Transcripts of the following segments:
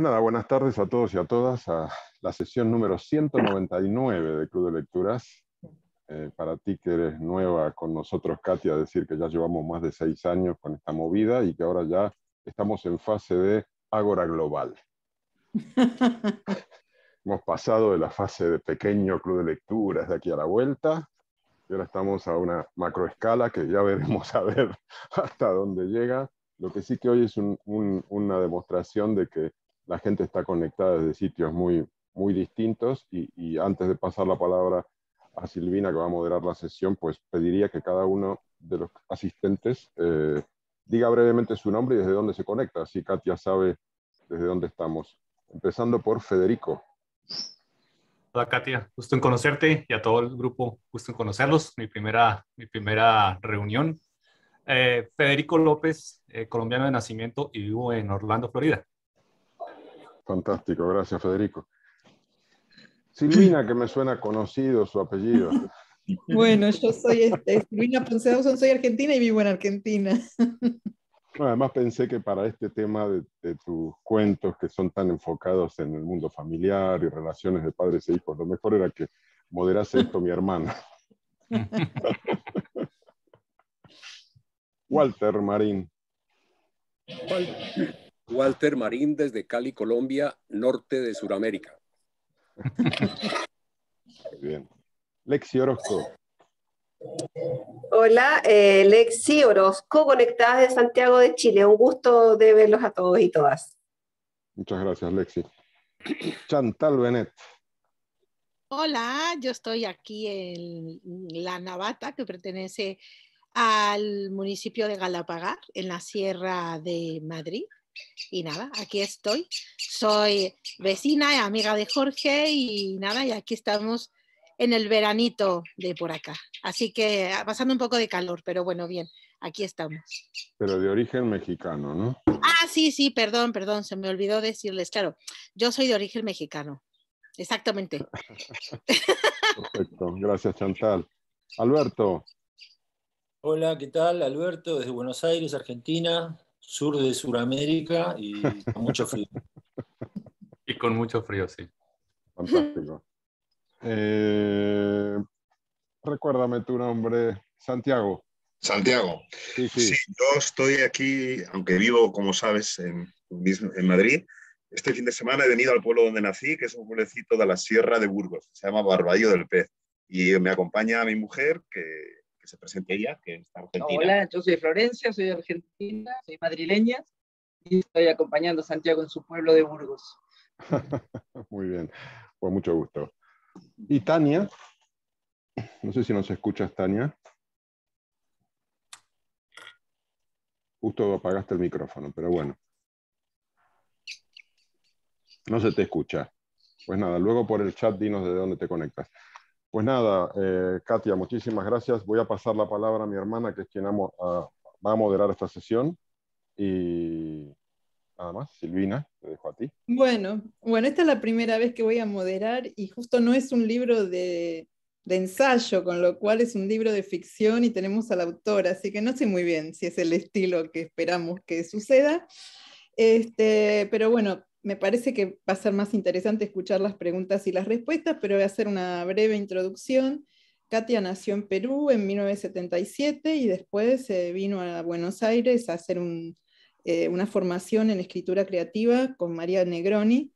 nada, buenas tardes a todos y a todas a la sesión número 199 de Club de Lecturas. Eh, para ti que eres nueva con nosotros, Katia, decir que ya llevamos más de seis años con esta movida y que ahora ya estamos en fase de Ágora Global. Hemos pasado de la fase de pequeño club de lecturas de aquí a la vuelta y ahora estamos a una macroescala que ya veremos a ver hasta dónde llega. Lo que sí que hoy es una demostración de que la gente está conectada desde sitios muy, muy distintos y, antes de pasar la palabra a Silvina, que va a moderar la sesión, pues pediría que cada uno de los asistentes eh, diga brevemente su nombre y desde dónde se conecta, así Katia sabe desde dónde estamos. Empezando por Federico. Hola Katia, gusto en conocerte y a todo el grupo, gusto en conocerlos, mi primera, mi primera reunión. Eh, Federico López, eh, colombiano de nacimiento y vivo en Orlando, Florida. Fantástico, gracias Federico. Silvina, que me suena conocido su apellido. Bueno, yo soy este, Silvina Ponce Dawson, soy argentina y vivo en Argentina. además pensé que para este tema de, tus cuentos que son tan enfocados en el mundo familiar y relaciones de padres e hijos, lo mejor era que moderase esto mi hermana. Walter Marín. Walter Marín desde Cali, Colombia, norte de Sudamérica. Bien. Lexi Orozco. Hola, eh, Lexi Orozco, conectada de Santiago de Chile. Un gusto de verlos a todos y todas. Muchas gracias, Lexi. Chantal Benet. Hola, yo estoy aquí en La Navata, que pertenece al municipio de Galapagar, en la Sierra de Madrid. Y nada, aquí estoy. Soy vecina y amiga de Jorge y nada, y aquí estamos en el veranito de por acá. Así que ah, pasando un poco de calor, pero bueno, bien, aquí estamos. Pero de origen mexicano, ¿no? Ah, sí, sí, perdón, perdón, se me olvidó decirles, claro, yo soy de origen mexicano. Exactamente. Perfecto, gracias Chantal. Alberto. Hola, ¿qué tal? Alberto, desde Buenos Aires, Argentina sur de Sudamérica y con mucho frío. Y con mucho frío, sí. Fantástico. Eh, recuérdame tu nombre, Santiago. Santiago. Sí, sí. yo estoy aquí, aunque vivo, como sabes, en, Madrid. Este fin de semana he venido al pueblo donde nací, que es un pueblecito de la Sierra de Burgos, se llama Barballo del Pez. Y me acompaña mi mujer, que que se presente ella, que está argentina. Hola, yo soy Florencia, soy Argentina, soy madrileña y estoy acompañando a Santiago en su pueblo de Burgos. Muy bien, con pues mucho gusto. Y Tania, no sé si nos escuchas, Tania. Justo apagaste el micrófono, pero bueno. No se te escucha. Pues nada, luego por el chat dinos de dónde te conectas. Pues nada, eh, Katia, muchísimas gracias. Voy a pasar la palabra a mi hermana, que es quien ah, va a moderar esta sesión. Y nada más, Silvina, te dejo a ti. Bueno, bueno, esta es la primera vez que voy a moderar y justo no es un libro de, de ensayo, con lo cual es un libro de ficción y tenemos al autor, autora, así que no sé muy bien si es el estilo que esperamos que suceda. Este, pero bueno, me parece que va a ser más interesante escuchar las preguntas y las respuestas, pero voy a hacer una breve introducción. Katia nació en Perú en 1977 y después se eh, vino a Buenos Aires a hacer eh, una formación en escritura creativa con María Negroni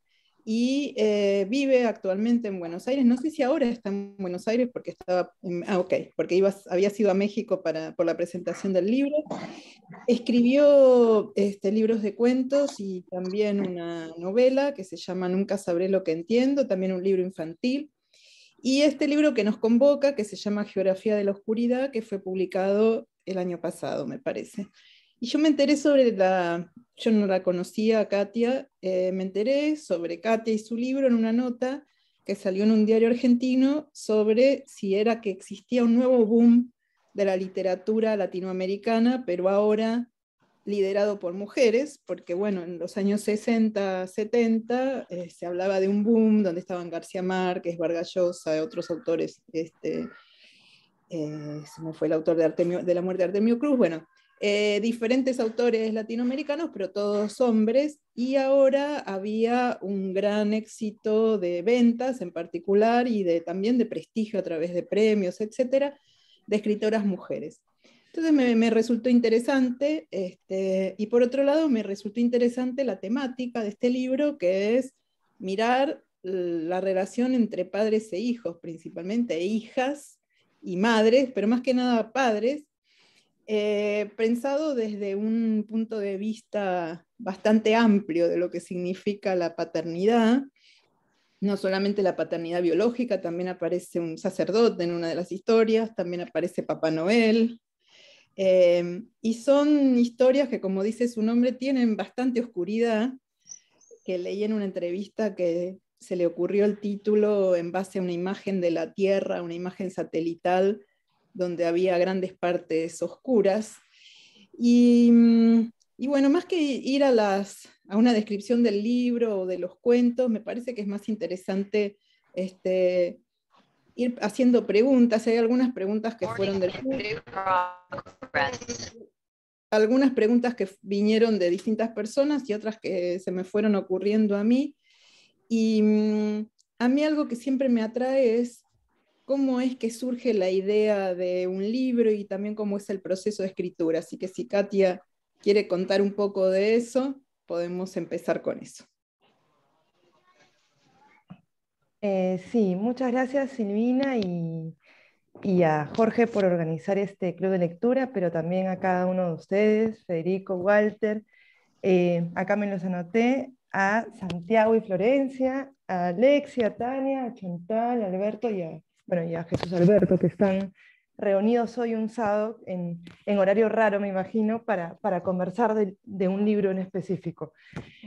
y eh, vive actualmente en Buenos Aires. No sé si ahora está en Buenos Aires porque estaba, ah, porque iba, había sido a México para, por la presentación del libro. Escribió este, libros de cuentos y también una novela que se llama Nunca sabré lo que entiendo, también un libro infantil. Y este libro que nos convoca, que se llama Geografía de la Oscuridad, que fue publicado el año pasado, me parece. Y yo me enteré sobre la, yo no la conocía Katia, eh, me enteré sobre Katia y su libro en una nota que salió en un diario argentino sobre si era que existía un nuevo boom de la literatura latinoamericana, pero ahora liderado por mujeres, porque bueno, en los años 60, 70 eh, se hablaba de un boom donde estaban García Márquez, Vargas Llosa, otros autores, este, eh, fue el autor de La muerte de Artemio Cruz, bueno, eh, diferentes autores latinoamericanos, pero todos hombres, y ahora había un gran éxito de ventas en particular y también de prestigio a través de premios, etcétera, de escritoras mujeres. Entonces me, resultó interesante, este, y por otro lado me resultó interesante la temática de este libro, que es mirar la relación entre padres e hijos, principalmente hijas y madres, pero más que nada padres, eh, pensado desde un punto de vista bastante amplio de lo que significa la paternidad, no solamente la paternidad biológica, también aparece un sacerdote en una de las historias, también aparece Papá Noel, eh, y son historias que, como dice su nombre, tienen bastante oscuridad, que leí en una entrevista que se le ocurrió el título en base a una imagen de la Tierra, una imagen satelital donde había grandes partes oscuras. Mm, y, bueno, más que ir a, las, a una descripción del libro o de los cuentos, me parece que es más interesante este, ir haciendo preguntas. Hay algunas preguntas que fueron del Algunas preguntas que vinieron de distintas personas y otras que se me fueron ocurriendo a mí. Y mm, a mí algo que siempre me atrae es cómo es que surge la idea de un libro y también cómo es el proceso de escritura. Así que si Katia quiere contar un poco de eso, podemos empezar con eso. Eh, sí, muchas gracias Silvina y, a Jorge por organizar este club de lectura, pero también a cada uno de ustedes, Federico, Walter, eh, acá me los anoté, a Santiago y Florencia, a Alexia, a Tania, a Chantal, a Alberto y a bueno, y a Jesús Alberto, que están reunidos hoy un sábado en, horario raro, me imagino, para, conversar de, un libro en específico.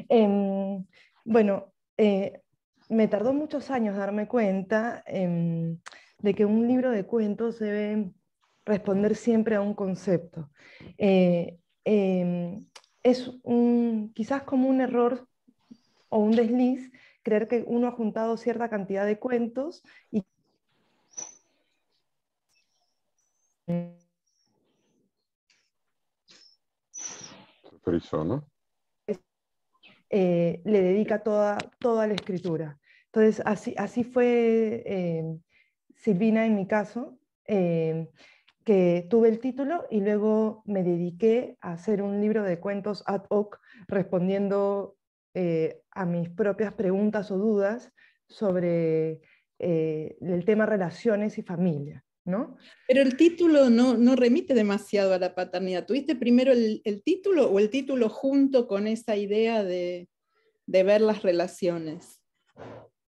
Em, bueno, eh, me tardó muchos años darme cuenta em, de que un libro de cuentos debe responder siempre a un concepto. Eh, em, es un, quizás como un error o un desliz creer que uno ha juntado cierta cantidad de cuentos y Eh, le dedica toda, la escritura. Entonces, así, fue eh, Silvina en mi caso, eh, que tuve el título y luego me dediqué a hacer un libro de cuentos ad hoc respondiendo a mis propias preguntas o dudas sobre el tema relaciones y familia. Pero el título no, no remite demasiado a la paternidad. ¿Tuviste primero el, el título o el título junto con esa idea de, ver las relaciones?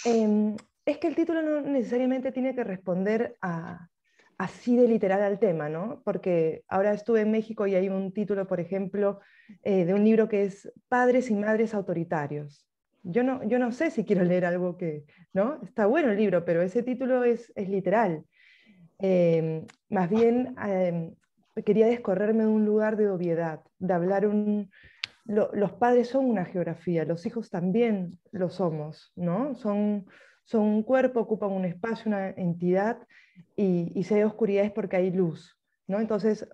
Em, es que el título no necesariamente tiene que responder así de literal al tema, ¿no? Porque ahora estuve en México y hay un título, por ejemplo, eh, de un libro que es Padres y Madres Autoritarios. Yo no, yo no sé si quiero leer algo que, ¿no? Está bueno el libro, pero ese título es, es literal. Em, más bien em, quería descorrerme de un lugar de obviedad, de hablar un... los padres son una geografía, los hijos también lo somos, ¿no? Son, son un cuerpo, ocupan un espacio, una entidad, y, y si hay oscuridad es porque hay luz, ¿no? Entonces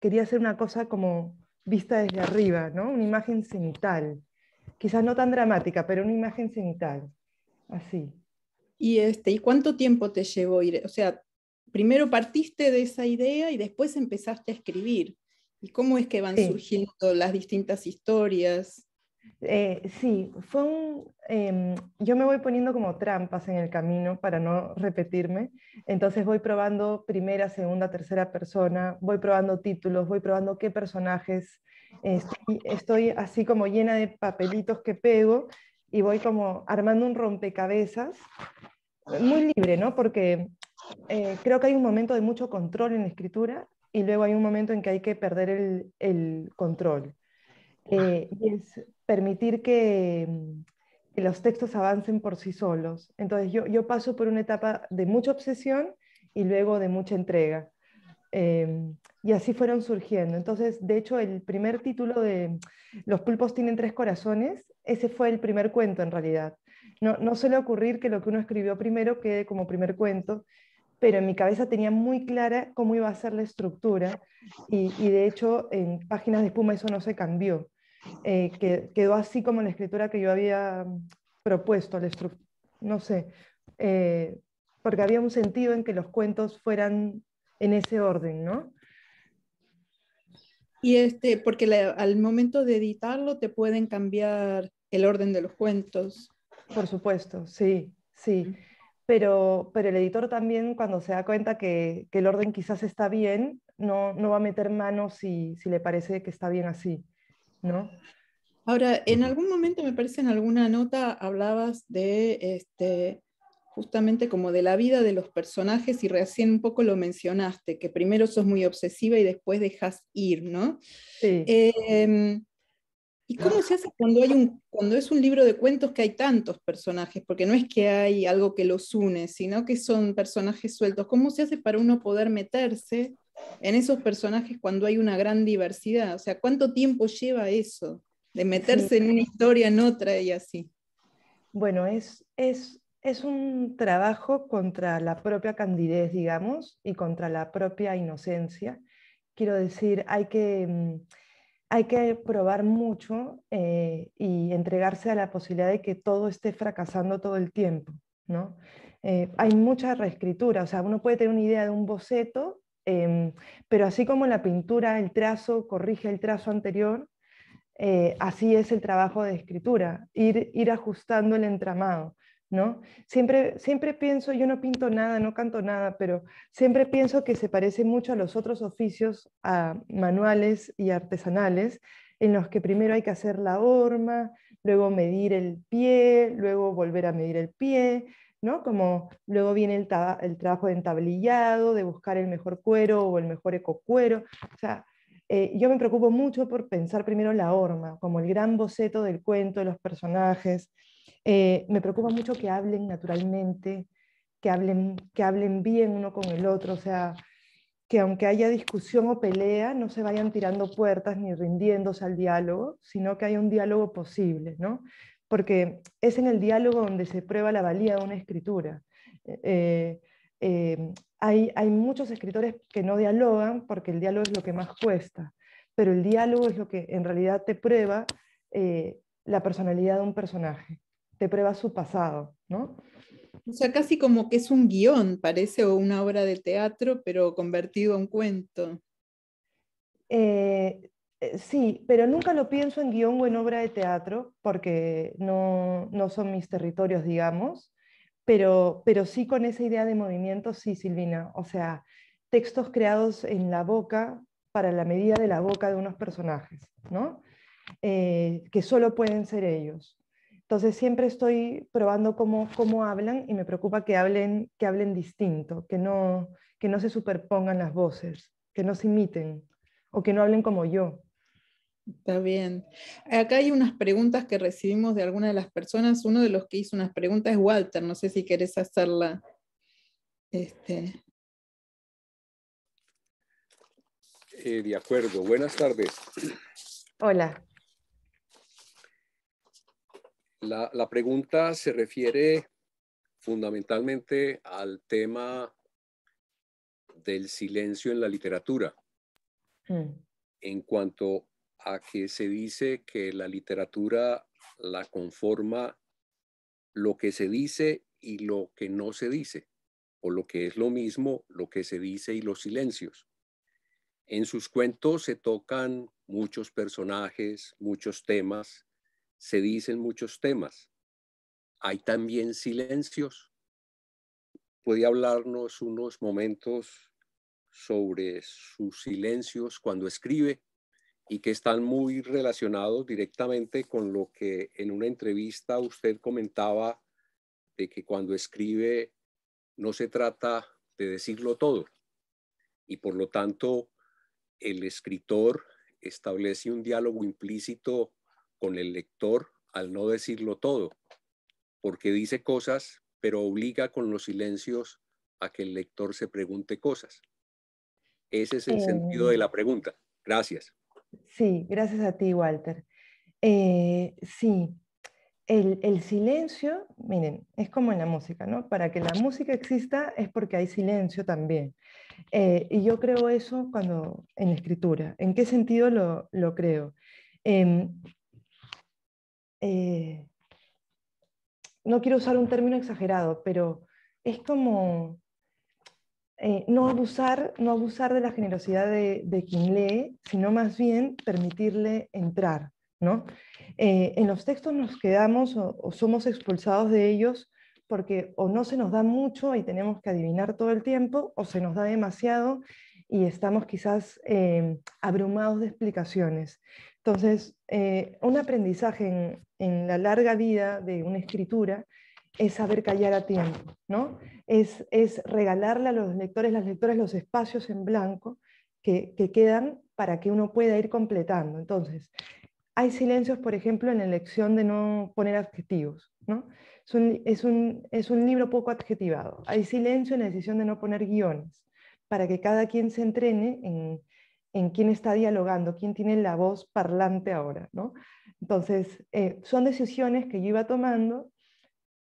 quería hacer una cosa como vista desde arriba, ¿no? Una imagen cenital, quizás no tan dramática, pero una imagen cenital, así. ¿Y, este, ¿y cuánto tiempo te llevó ir? O sea, primero partiste de esa idea y después empezaste a escribir. ¿Y cómo es que van surgiendo las distintas historias? Eh, sí, fue un, em, yo me voy poniendo como trampas en el camino para no repetirme. Entonces voy probando primera, segunda, tercera persona, voy probando títulos, voy probando qué personajes. estoy así como llena de papelitos que pego y voy como armando un rompecabezas muy libre, ¿no? Porque eh, creo que hay un momento de mucho control en la escritura y luego hay un momento en que hay que perder el, control. Eh, y es permitir mm, que, los textos avancen por sí solos. Entonces yo, yo, paso por una etapa de mucha obsesión y luego de mucha entrega. Em, y así fueron surgiendo. Entonces, de hecho, el primer título de mm, Los pulpos tienen tres corazones, ese fue el primer cuento en realidad. No, no suele ocurrir que lo que uno escribió primero quede como primer cuento pero en mi cabeza tenía muy clara cómo iba a ser la estructura y, de hecho en Páginas de Espuma eso no se cambió. Eh, que, quedó así como la escritura que yo había mm, propuesto, la no sé, eh, porque había un sentido en que los cuentos fueran en ese orden, ¿no? Y este, porque al momento de editarlo te pueden cambiar el orden de los cuentos. Por supuesto, sí, sí pero, pero el editor también cuando se da cuenta que, el orden quizás está bien, no, no va a meter mano si, si, le parece que está bien así, ¿no? Ahora, en algún momento me parece en alguna nota hablabas de este, justamente como de la vida de los personajes y recién un poco lo mencionaste, que primero sos muy obsesiva y después dejas ir, ¿no? Sí. Em, ¿Y cómo se hace cuando, hay un, cuando es un libro de cuentos que hay tantos personajes? Porque no es que hay algo que los une, sino que son personajes sueltos. ¿Cómo se hace para uno poder meterse en esos personajes cuando hay una gran diversidad? O sea, ¿cuánto tiempo lleva eso de meterse en una historia, en otra y así? Bueno, es, es, es un trabajo contra la propia candidez, digamos, y contra la propia inocencia. Quiero decir, hay que mm, hay que probar mucho eh, y entregarse a la posibilidad de que todo esté fracasando todo el tiempo, eh, hay mucha reescritura, o sea, uno puede tener una idea de un boceto, em, pero así como en la pintura el trazo corrige el trazo anterior, eh, así es el trabajo de escritura, ir, ir ajustando el entramado. Siempre, pienso, yo no pinto nada, no canto nada, pero siempre pienso que se parece mucho a los otros oficios manuales y artesanales, en los que primero hay que hacer la horma, luego medir el pie, luego volver a medir el pie, ¿no? Como luego viene el, trabajo de entablillado, de buscar el mejor cuero o el mejor ecocuero, o sea, eh, yo me preocupo mucho por pensar primero la horma, como el gran boceto del cuento, de los personajes, eh, me preocupa mucho que hablen naturalmente, que hablen, que hablen bien uno con el otro, o sea, que aunque haya discusión o pelea, no se vayan tirando puertas ni rindiéndose al diálogo, sino que haya un diálogo posible, ¿no? Porque es en el diálogo donde se prueba la valía de una escritura. Eh, eh, hay, muchos escritores que no dialogan porque el diálogo es lo que más cuesta, pero el diálogo es lo que en realidad te prueba la personalidad de un personaje te prueba su pasado, ¿no? O sea, casi como que es un guión, parece, o una obra de teatro, pero convertido en cuento. Eh, eh, sí, pero nunca lo pienso en guión o en obra de teatro, porque no, no son mis territorios, digamos, pero, pero sí con esa idea de movimiento, sí, Silvina. O sea, textos creados en la boca, para la medida de la boca de unos personajes, ¿no? Eh, que solo pueden ser ellos. Entonces siempre estoy probando cómo, cómo hablan y me preocupa que hablen, que hablen distinto, que no, que no se superpongan las voces, que no se imiten o que no hablen como yo. Está bien. Acá hay unas preguntas que recibimos de algunas de las personas. Uno de los que hizo unas preguntas es Walter. No sé si querés hacerla. Este. Eh, de acuerdo. Buenas tardes. Hola. La, pregunta se refiere fundamentalmente al tema del silencio en la literatura, mm. en cuanto a que se dice que la literatura la conforma lo que se dice y lo que no se dice, o lo que es lo mismo, lo que se dice y los silencios. En sus cuentos se tocan muchos personajes, muchos temas, se dicen muchos temas. Hay también silencios. ¿Puede hablarnos unos momentos sobre sus silencios cuando escribe y que están muy relacionados directamente con lo que en una entrevista usted comentaba de que cuando escribe no se trata de decirlo todo y por lo tanto el escritor establece un diálogo implícito con el lector al no decirlo todo, porque dice cosas, pero obliga con los silencios a que el lector se pregunte cosas. Ese es el sentido de eh. la pregunta. Gracias. Sí, gracias a ti, Walter. Eh, sí, el, silencio, miren, es como en la música, ¿no? Para que la música exista es porque hay silencio también. Eh, y yo creo eso cuando en la escritura. ¿En qué sentido lo, creo? Em, eh, no quiero usar un término exagerado, pero es como eh, no, abusar, no abusar de la generosidad de, quien lee, sino más bien permitirle entrar. ¿no? Eh, en los textos nos quedamos o, somos expulsados de ellos porque o no se nos da mucho y tenemos que adivinar todo el tiempo, o se nos da demasiado y estamos quizás eh, abrumados de explicaciones. Entonces, eh, un aprendizaje en, la larga vida de una escritura es saber callar a tiempo, ¿no? Es, regalarle a los lectores, las lectoras, los espacios en blanco que, quedan para que uno pueda ir completando. Entonces, hay silencios, por ejemplo, en la elección de no poner adjetivos, ¿no? Es un, es un, libro poco adjetivado. Hay silencio en la decisión de no poner guiones para que cada quien se entrene en, quién está dialogando, quién tiene la voz parlante ahora. ¿no? Entonces, eh, son decisiones que yo iba tomando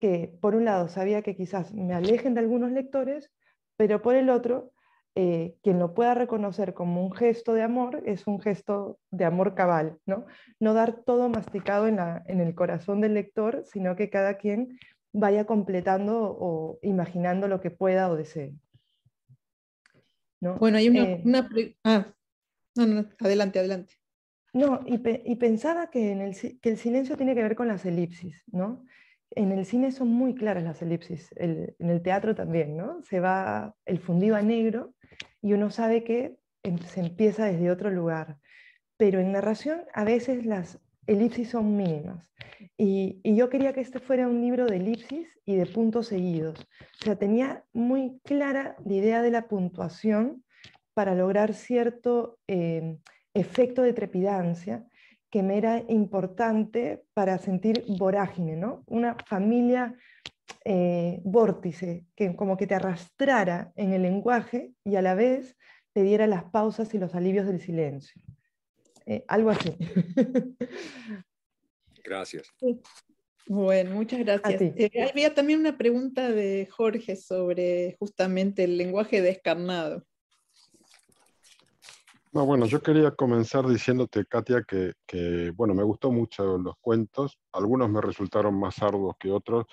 que, por un lado, sabía que quizás me alejen de algunos lectores, pero por el otro, eh, quien lo pueda reconocer como un gesto de amor es un gesto de amor cabal, ¿no? No dar todo masticado en el corazón del lector, sino que cada quien vaya completando o imaginando lo que pueda o desee. Bueno, hay una... Eh, ah, no, no, adelante, adelante. No, y, pensaba que, en el, silencio tiene que ver con las elipsis, ¿no? en el cine son muy claras las elipsis, en el teatro también, ¿no? Se va el fundido a negro y uno sabe que em, se empieza desde otro lugar. Pero en narración a veces las elipsis son mínimas. Y, yo quería que este fuera un libro de elipsis y de puntos seguidos. O sea, tenía muy clara la idea de la puntuación para lograr cierto em, efecto de trepidancia que me era importante para sentir vorágine, ¿no? Una familia eh, vórtice, que como que te arrastrara en el lenguaje y a la vez te diera las pausas y los alivios del silencio. Eh, algo así. Gracias. Bueno, muchas gracias. Eh, había también una pregunta de Jorge sobre justamente el lenguaje descarnado. bueno, yo quería comenzar diciéndote, Katia, que, que, bueno, me gustó mucho los cuentos. Algunos me resultaron más arduos que otros.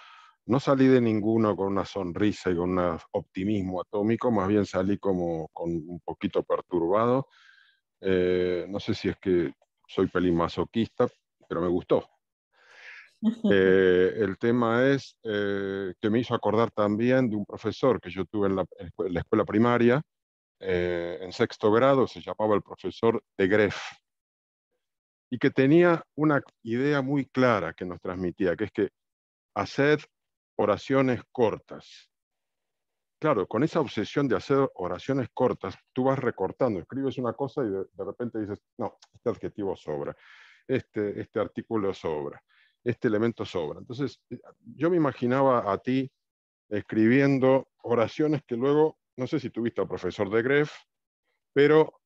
No salí de ninguno con una sonrisa y con un optimismo atómico, más bien salí como con un poquito perturbado eh, no sé si es que soy pelín masoquista, pero me gustó. Eh, el tema es eh, que me hizo acordar también de un profesor que yo tuve en la, escuela primaria, en sexto grado, se llamaba el profesor de Greff, y que tenía una idea muy clara que nos transmitía, que es que hacer oraciones cortas, claro, con esa obsesión de hacer oraciones cortas, tú vas recortando, escribes una cosa y de, repente dices, no, este adjetivo sobra, este, este artículo sobra, este elemento sobra. Entonces, eh, yo me imaginaba a ti escribiendo oraciones que luego, no sé si tuviste al profesor de Greff, pero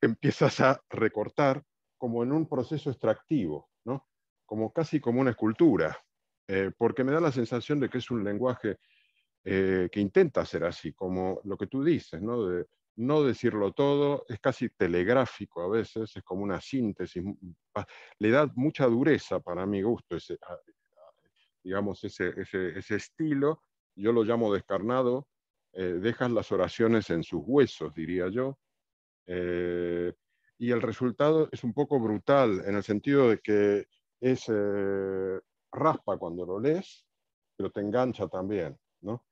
empiezas a recortar como en un proceso extractivo, ¿no? como casi como una escultura, eh, porque me da la sensación de que es un lenguaje eh, que intenta ser así, como lo que tú dices, ¿no? no decirlo todo, es casi telegráfico a veces, es como una síntesis, le da mucha dureza para mi gusto, ese, digamos, ese, estilo, yo lo llamo descarnado, eh, dejas las oraciones en sus huesos, diría yo, eh, y el resultado es un poco brutal, en el sentido de que es raspa cuando lo lees, pero te engancha también, ¿no?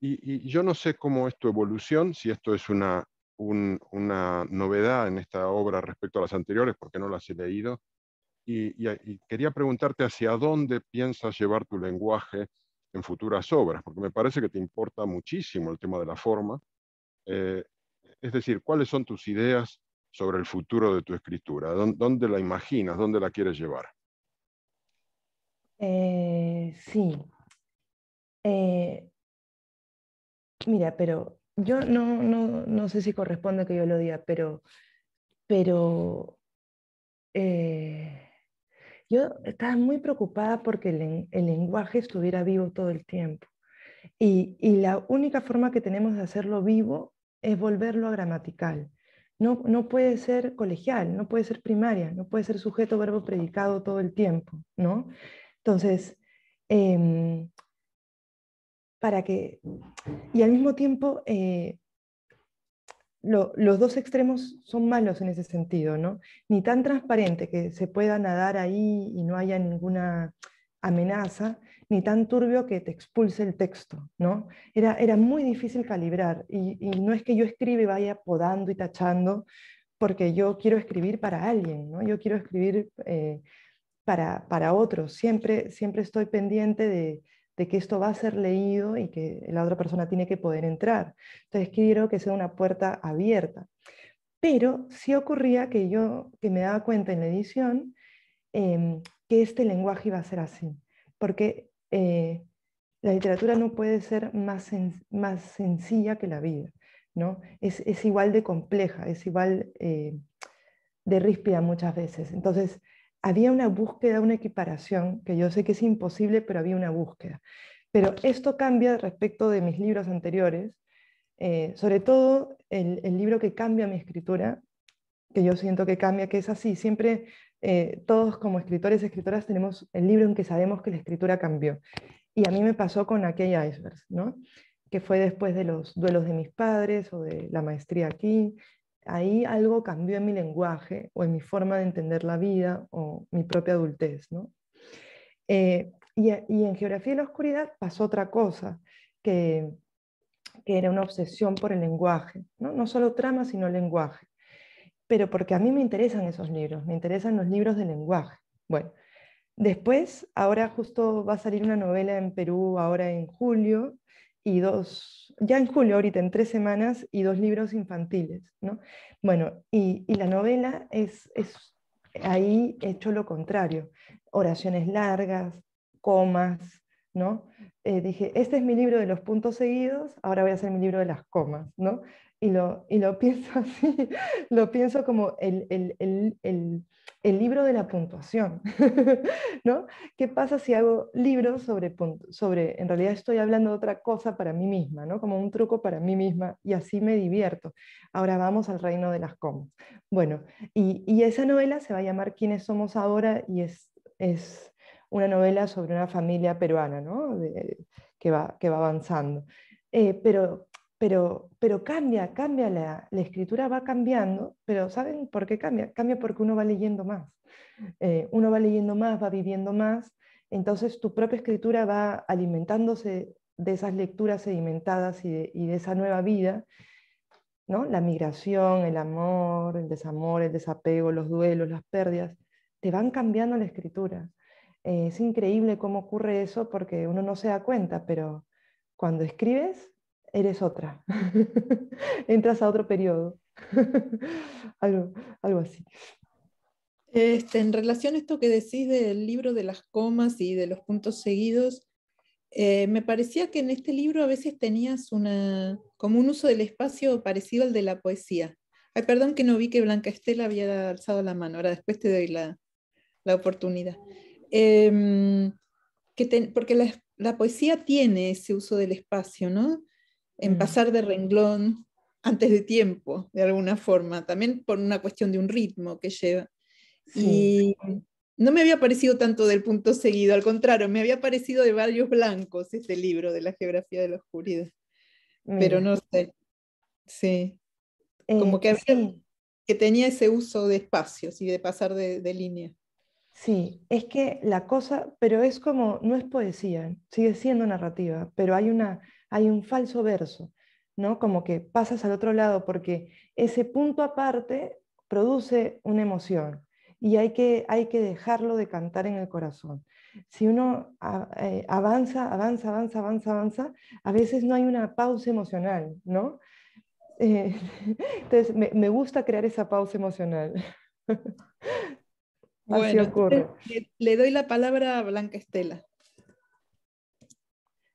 Y, yo no sé cómo es tu evolución, si esto es una, una novedad en esta obra respecto a las anteriores, porque no las he leído. Y, quería preguntarte hacia dónde piensas llevar tu lenguaje en futuras obras, porque me parece que te importa muchísimo el tema de la forma. Eh, es decir, ¿cuáles son tus ideas sobre el futuro de tu escritura? ¿Dónde, la imaginas? ¿Dónde la quieres llevar? Eh, sí. Eh, mira, pero yo no, sé si corresponde que yo lo diga, pero, pero eh, yo estaba muy preocupada porque el, lenguaje estuviera vivo todo el tiempo. Y, la única forma que tenemos de hacerlo vivo es volverlo a gramatical. No, puede ser colegial, no puede ser primaria, no puede ser sujeto, verbo, predicado todo el tiempo, ¿no? Entonces, em, para que... Y al mismo tiempo, eh, los dos extremos son malos en ese sentido, ¿no? Ni tan transparente que se pueda nadar ahí y no haya ninguna amenaza, ni tan turbio que te expulse el texto, ¿no? Era, era muy difícil calibrar y, no es que yo escribe y vaya podando y tachando porque yo quiero escribir para alguien, ¿no? Yo quiero escribir eh, para, para otros, siempre, siempre estoy pendiente de, de que esto va a ser leído y que la otra persona tiene que poder entrar. Entonces quiero que sea una puerta abierta. Pero sí ocurría que yo, que me daba cuenta en la edición, em, que este lenguaje iba a ser así, porque eh, la literatura no puede ser más, más sencilla que la vida, ¿no? Es, es igual de compleja, es igual eh, de ríspida muchas veces. Entonces, había una búsqueda, una equiparación, que yo sé que es imposible, pero había una búsqueda. Pero esto cambia respecto de mis libros anteriores, eh, sobre todo el, libro que cambia mi escritura, que yo siento que cambia, que es así, siempre eh, todos como escritores y escritoras tenemos el libro en que sabemos que la escritura cambió. Y a mí me pasó con aquella iceberg, ¿no? que fue después de los duelos de mis padres o de la maestría aquí, ahí algo cambió en mi lenguaje o en mi forma de entender la vida o mi propia adultez. Eh, y, en Geografía de la Oscuridad pasó otra cosa, que, era una obsesión por el lenguaje, no, no solo trama, sino lenguaje. Pero porque a mí me interesan esos libros, me interesan los libros de lenguaje. Bueno, después, ahora justo va a salir una novela en Perú, ahora en julio, y dos, ya en julio ahorita, en tres semanas, y dos libros infantiles, ¿no? Bueno, y, la novela es, es ahí hecho lo contrario, oraciones largas, comas, ¿no? Eh, dije, este es mi libro de los puntos seguidos, ahora voy a hacer mi libro de las comas, ¿no? y lo, y lo pienso así, lo pienso como el, el, el, el libro de la puntuación, ¿no? ¿Qué pasa si hago libros sobre, sobre, en realidad estoy hablando de otra cosa para mí misma, ¿no? Como un truco para mí misma y así me divierto. Ahora vamos al reino de las comas. Bueno, y, y esa novela se va a llamar ¿Quiénes somos ahora? y es... es una novela sobre una familia peruana, ¿no? que, va, que va avanzando. Eh, pero pero, cambia, cambia la, escritura, va cambiando, pero ¿saben por qué cambia? Cambia porque uno va leyendo más, eh, uno va leyendo más, va viviendo más, entonces tu propia escritura va alimentándose de esas lecturas sedimentadas y de, esa nueva vida, ¿no? La migración, el amor, el desamor, el desapego, los duelos, las pérdidas, te van cambiando la escritura. Eh, es increíble cómo ocurre eso porque uno no se da cuenta, pero cuando escribes eres otra, entras a otro periodo, algo, así. Este, en relación a esto que decís del libro de las comas y de los puntos seguidos, eh, me parecía que en este libro a veces tenías una, como un uso del espacio parecido al de la poesía. Ay, perdón que no vi que Blanca Estela había alzado la mano, ahora después te doy la, oportunidad. Em, que porque la, la, poesía tiene ese uso del espacio, ¿no? en mm. pasar de renglón antes de tiempo, de alguna forma, también por una cuestión de un ritmo que lleva. Y no me había parecido tanto del punto seguido, al contrario, me había parecido de varios blancos este libro de la geografía de la oscuridad. Pero no sé, sí. Como eh, que, que tenía ese uso de espacios y de pasar de línea. Sí, es que la cosa, pero es como, no es poesía, sigue siendo narrativa, pero hay una, hay un falso verso, ¿no? Como que pasas al otro lado porque ese punto aparte produce una emoción y hay que, hay que dejarlo de cantar en el corazón. Si uno eh, avanza, avanza, avanza, avanza, avanza, a veces no hay una pausa emocional, ¿no? Eh, entonces, me, gusta crear esa pausa emocional. le, doy la palabra a Blanca Estela.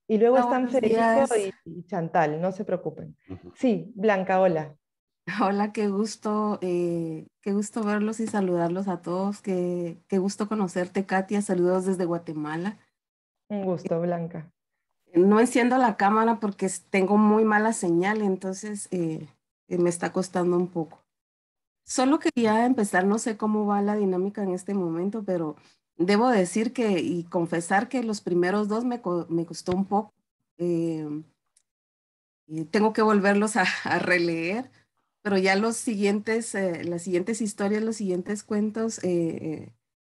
Y luego ah, están Federico y, Chantal, no se preocupen. Sí, Blanca, hola. Hola, qué gusto, eh, qué gusto verlos y saludarlos a todos. Qué, qué, gusto conocerte, Katia. Saludos desde Guatemala. Un gusto, Blanca. No enciendo la cámara porque tengo muy mala señal, entonces eh, eh, me está costando un poco. Solo quería empezar, no sé cómo va la dinámica en este momento, pero Debo decir que y confesar que los primeros dos me, me costó un poco. Em, y tengo que volverlos a, releer, pero ya los siguientes, eh, las siguientes historias, los siguientes cuentos, eh,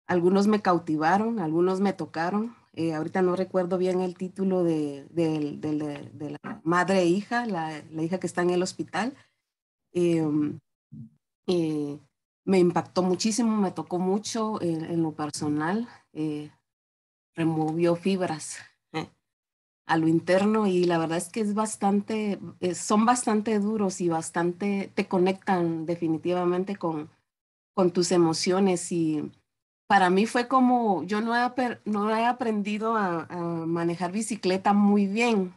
algunos me cautivaron, algunos me tocaron. Eh, ahorita no recuerdo bien el título de, de, la madre e hija, la, la, hija que está en el hospital. Eh, me impactó muchísimo, me tocó mucho en, lo personal, eh, removió fibras eh, a lo interno y la verdad es que es bastante, eh, son bastante duros y bastante te conectan definitivamente con, con tus emociones y para mí fue como, yo no he, no he aprendido a, manejar bicicleta muy bien,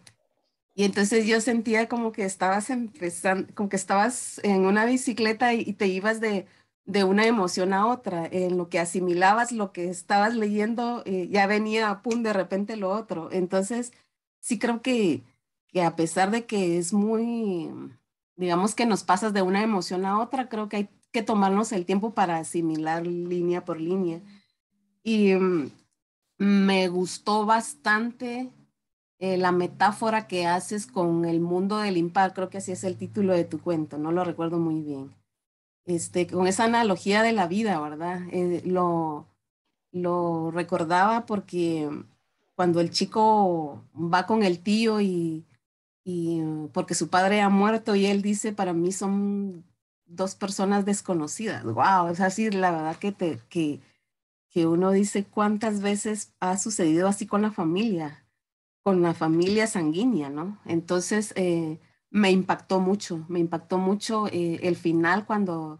y entonces yo sentía como que estabas empezando, que estabas en una bicicleta y te ibas de, de una emoción a otra, en lo que asimilabas lo que estabas leyendo, eh, ya venía, pum, de repente lo otro. Entonces, sí creo que, que a pesar de que es muy, digamos que nos pasas de una emoción a otra, creo que hay que tomarnos el tiempo para asimilar línea por línea. Y mm, me gustó bastante eh, la metáfora que haces con el mundo del impar, creo que así es el título de tu cuento, no lo recuerdo muy bien. Este, con esa analogía de la vida, ¿verdad? Eh, lo, lo recordaba porque cuando el chico va con el tío y, y porque su padre ha muerto y él dice, para mí son dos personas desconocidas. Wow, es así, la verdad que, que, que uno dice cuántas veces ha sucedido así con la familia, con la familia sanguínea, ¿no? Entonces, eh, me impactó mucho, me impactó mucho eh, el final cuando,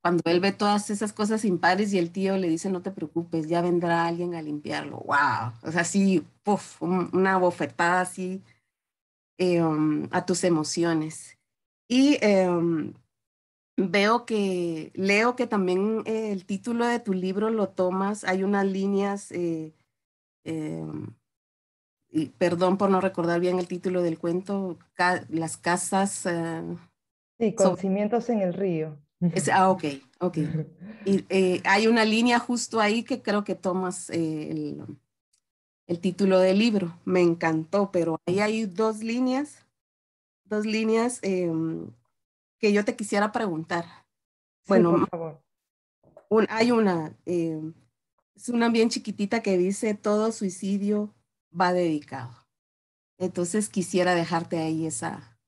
cuando él ve todas esas cosas impares y el tío le dice, no te preocupes, ya vendrá alguien a limpiarlo. ¡Wow! O sea, sí, una bofetada así em, a tus emociones. Y em, veo que, leo que también eh, el título de tu libro lo tomas, hay unas líneas... Eh, em, perdón por no recordar bien el título del cuento, las casas... Eh, sí, conocimientos en el río. ah, ok, ok. Y eh, hay una línea justo ahí que creo que tomas eh, el, el, título del libro. Me encantó, pero ahí hay dos líneas, dos líneas em, que yo te quisiera preguntar. Bueno, hay una, em, es una bien chiquitita que dice todo suicidio va dedicado. Entonces quisiera dejarte ahí esa,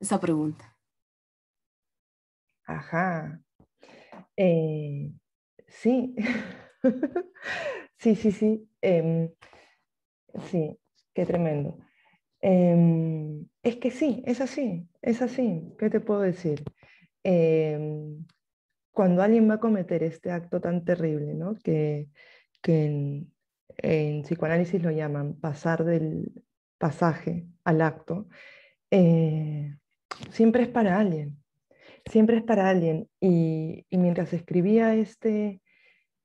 esa pregunta. Ajá. Eh, sí. sí, sí, sí. Em, sí, qué tremendo. Em, es que sí, es así, es así. ¿Qué te puedo decir? Em, cuando alguien va a cometer este acto tan terrible, ¿no? Que, que en psicoanálisis lo llaman pasar del pasaje al acto, eh, siempre es para alguien, siempre es para alguien. Y, mientras escribía este,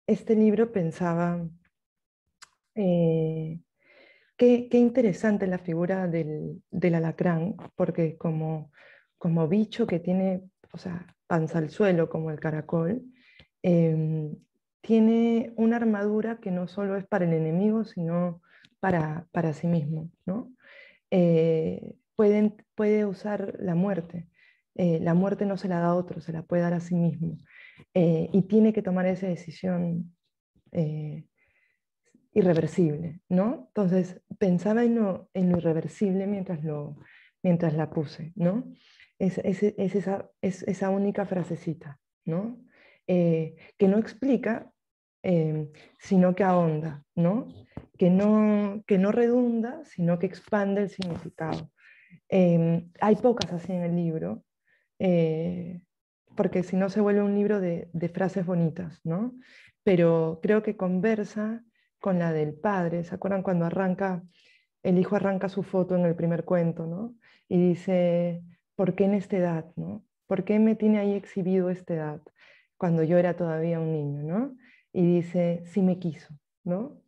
este libro pensaba, eh, qué, interesante la figura del, alacrán, porque como, como bicho que tiene, o panza al suelo como el caracol, em, tiene una armadura que no solo es para el enemigo, sino para, sí mismo. ¿no? Eh, puede usar la muerte. Eh, la muerte no se la da a otro, se la puede dar a sí mismo. Eh, y tiene que tomar esa decisión irreversible. ¿no? Entonces, pensaba en lo, irreversible mientras, lo, mientras la puse. ¿no? Es, esa, es esa única frasecita. ¿no? que no explica Em, sino que ahonda, ¿no? Que, ¿no? que no redunda, sino que expande el significado. Em, hay pocas así en el libro, eh, porque si no se vuelve un libro de, frases bonitas, ¿no? Pero creo que conversa con la del padre. ¿Se acuerdan cuando arranca, el hijo arranca su foto en el primer cuento, Y dice, ¿por qué en esta edad, ¿Por qué me tiene ahí exhibido esta edad cuando yo era todavía un niño, ¿no? y dice, sí me quiso, ¿no?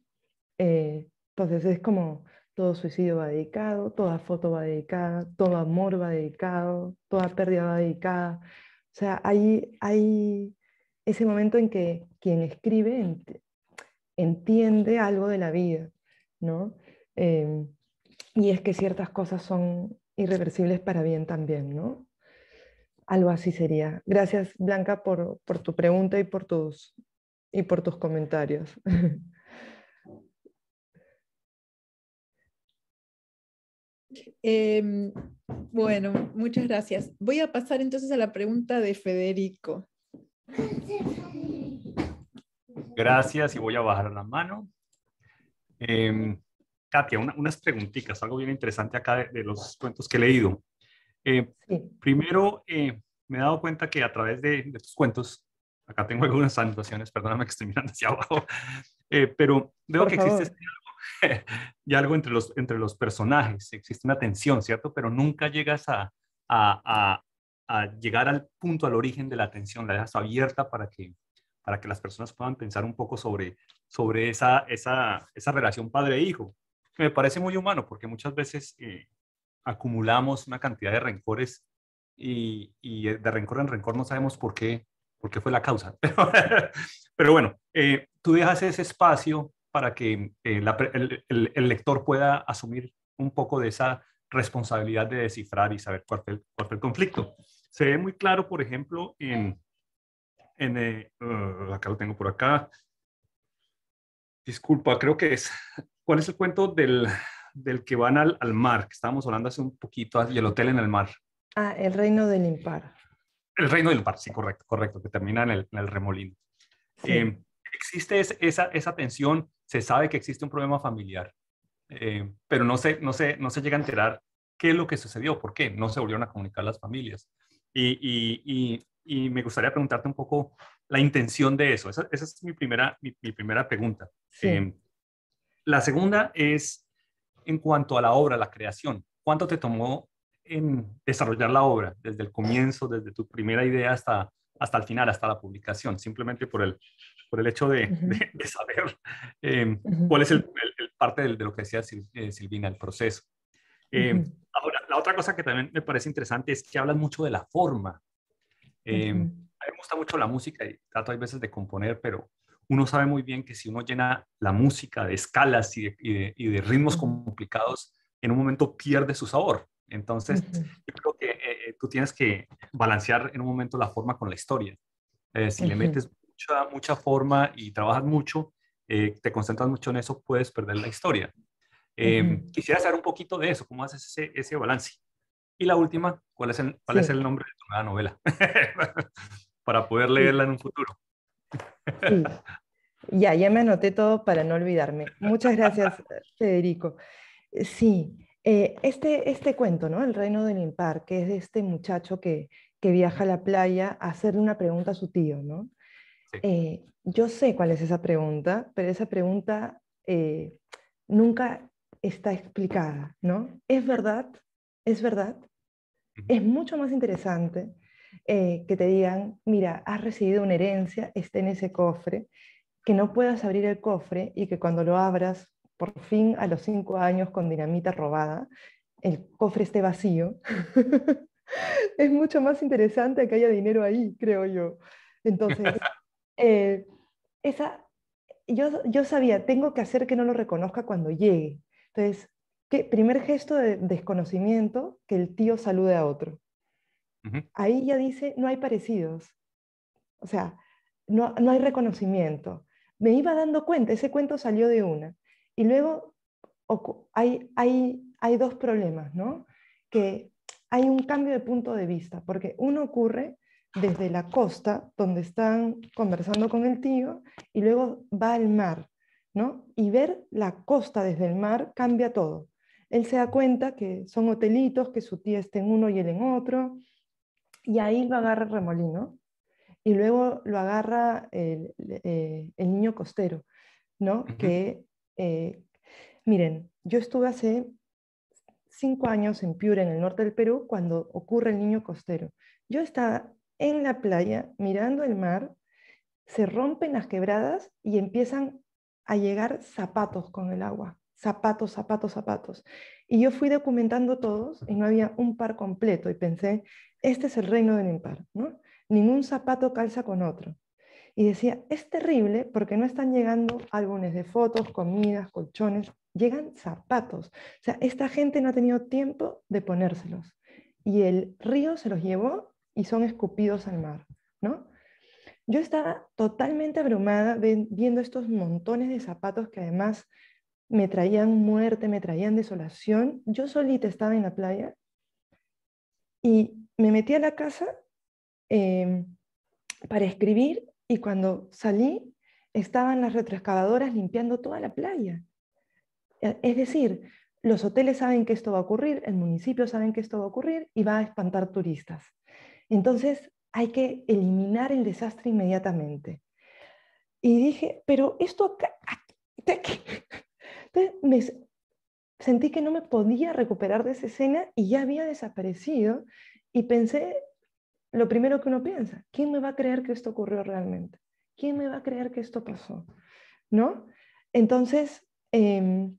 Eh, entonces es como todo suicidio va dedicado, toda foto va dedicada, todo amor va dedicado, toda pérdida va dedicada. O sea, hay, hay ese momento en que quien escribe entiende algo de la vida, ¿no? Eh, y es que ciertas cosas son irreversibles para bien también, ¿no? Algo así sería. Gracias, Blanca, por, por tu pregunta y por tus y por tus comentarios. Em, bueno, muchas gracias. Voy a pasar entonces a la pregunta de Federico. Gracias y voy a bajar la mano. Em, Katia, unas preguntitas, algo bien interesante acá de, los cuentos que he leído. Eh, primero, eh, me he dado cuenta que a través de, de tus cuentos Acá tengo algunas anotaciones, perdóname que estoy mirando hacia abajo, eh, pero veo que existe este algo, y algo entre los, entre los personajes, existe una tensión, ¿cierto? Pero nunca llegas a, a, a, llegar al punto, al origen de la tensión, la dejas abierta para que, para que las personas puedan pensar un poco sobre, sobre esa, esa, esa relación padre-hijo, me parece muy humano, porque muchas veces eh, acumulamos una cantidad de rencores y, y de rencor en rencor no sabemos por qué porque fue la causa. Pero, bueno, eh, tú dejas ese espacio para que eh, el, lector pueda asumir un poco de esa responsabilidad de descifrar y saber cuál fue el, conflicto. Se ve muy claro, por ejemplo, en... en eh, uh, acá lo tengo por acá. Disculpa, creo que es... ¿Cuál es el cuento del, del que van al, al mar? Que estábamos hablando hace un poquito, y el hotel en el mar. Ah, el reino del impar. El reino del par, sí, correcto, correcto, que termina en el, remolino. Eh, existe esa, esa tensión, se sabe que existe un problema familiar, eh, pero no se, no, se, no se llega a enterar qué es lo que sucedió, por qué no se volvieron a comunicar las familias. Y, me gustaría preguntarte un poco la intención de eso. Esa, es mi primera, mi, primera pregunta. Eh, la segunda es en cuanto a la obra, la creación. ¿Cuánto te tomó en desarrollar la obra desde el comienzo, desde tu primera idea hasta, hasta el final, hasta la publicación, simplemente por el, por el hecho de, saber eh, cuál es el, parte de, lo que decía eh, Silvina, el proceso. Eh, ahora, la otra cosa que también me parece interesante es que hablas mucho de la forma. A mí me gusta mucho la música y trato a veces de componer, pero uno sabe muy bien que si uno llena la música de escalas y de, y ritmos complicados, en un momento pierde su sabor. Entonces, yo creo que eh, eh, tú tienes que balancear en un momento la forma con la historia. Eh, si le metes mucha, mucha forma y trabajas mucho, te concentras mucho en eso, puedes perder la historia. Em, quisiera saber un poquito de eso, cómo haces ese, ese balance. Y la última, ¿cuál es el, cuál es el nombre de tu nueva novela? para poder leerla en un futuro. Ya, ya me anoté todo para no olvidarme. Muchas gracias, Federico. Sí, eh, este, este cuento, ¿no? El reino del impar, que es de este muchacho que, que viaja a la playa a hacerle una pregunta a su tío, ¿no? Eh, yo sé cuál es esa pregunta, pero esa pregunta eh, nunca está explicada, ¿no? Es verdad, es verdad. Es mucho más interesante que te digan, mira, has recibido una herencia, está en ese cofre, que no puedas abrir el cofre y que cuando lo abras por fin a los cinco años con dinamita robada, el cofre esté vacío. es mucho más interesante que haya dinero ahí, creo yo. Entonces, eh, esa, yo, yo sabía, tengo que hacer que no lo reconozca cuando llegue. Entonces, ¿qué? primer gesto de desconocimiento, que el tío salude a otro. Ahí ya dice, no hay parecidos. O sea, no hay reconocimiento. Me iba dando cuenta, ese cuento salió de una. Y luego hay, hay, hay dos problemas, ¿no? Que hay un cambio de punto de vista, porque uno ocurre desde la costa, donde están conversando con el tío, y luego va al mar, ¿no? Y ver la costa desde el mar cambia todo. Él se da cuenta que son hotelitos, que su tía está en uno y él en otro, y ahí lo agarra el remolino, y luego lo agarra el, eh, niño costero, ¿no? Eh, miren, yo estuve hace cinco años en Piura, en el norte del Perú, cuando ocurre el niño costero. Yo estaba en la playa mirando el mar, se rompen las quebradas y empiezan a llegar zapatos con el agua, zapatos, zapatos, zapatos. Y yo fui documentando todos y no había un par completo y pensé, este es el reino del impar, ¿no? Ningún zapato calza con otro. Y decía, es terrible porque no están llegando álbumes de fotos, comidas, colchones, llegan zapatos. O sea, esta gente no ha tenido tiempo de ponérselos. Y el río se los llevó y son escupidos al mar, ¿no? Yo estaba totalmente abrumada viendo estos montones de zapatos que además me traían muerte, me traían desolación. Yo solita estaba en la playa y me metí a la casa em, para escribir y cuando salí, estaban las retroexcavadoras limpiando toda la playa. E-, es decir, los hoteles saben que esto va a ocurrir, el municipio saben que esto va a ocurrir y va a espantar turistas. Entonces, hay que eliminar el desastre inmediatamente. Y dije, pero esto acá, me sentí que no me podía recuperar de esa escena y ya había desaparecido. Y pensé lo primero que uno piensa, ¿quién me va a creer que esto ocurrió realmente? ¿Quién me va a creer que esto pasó? ¿No? Entonces, em,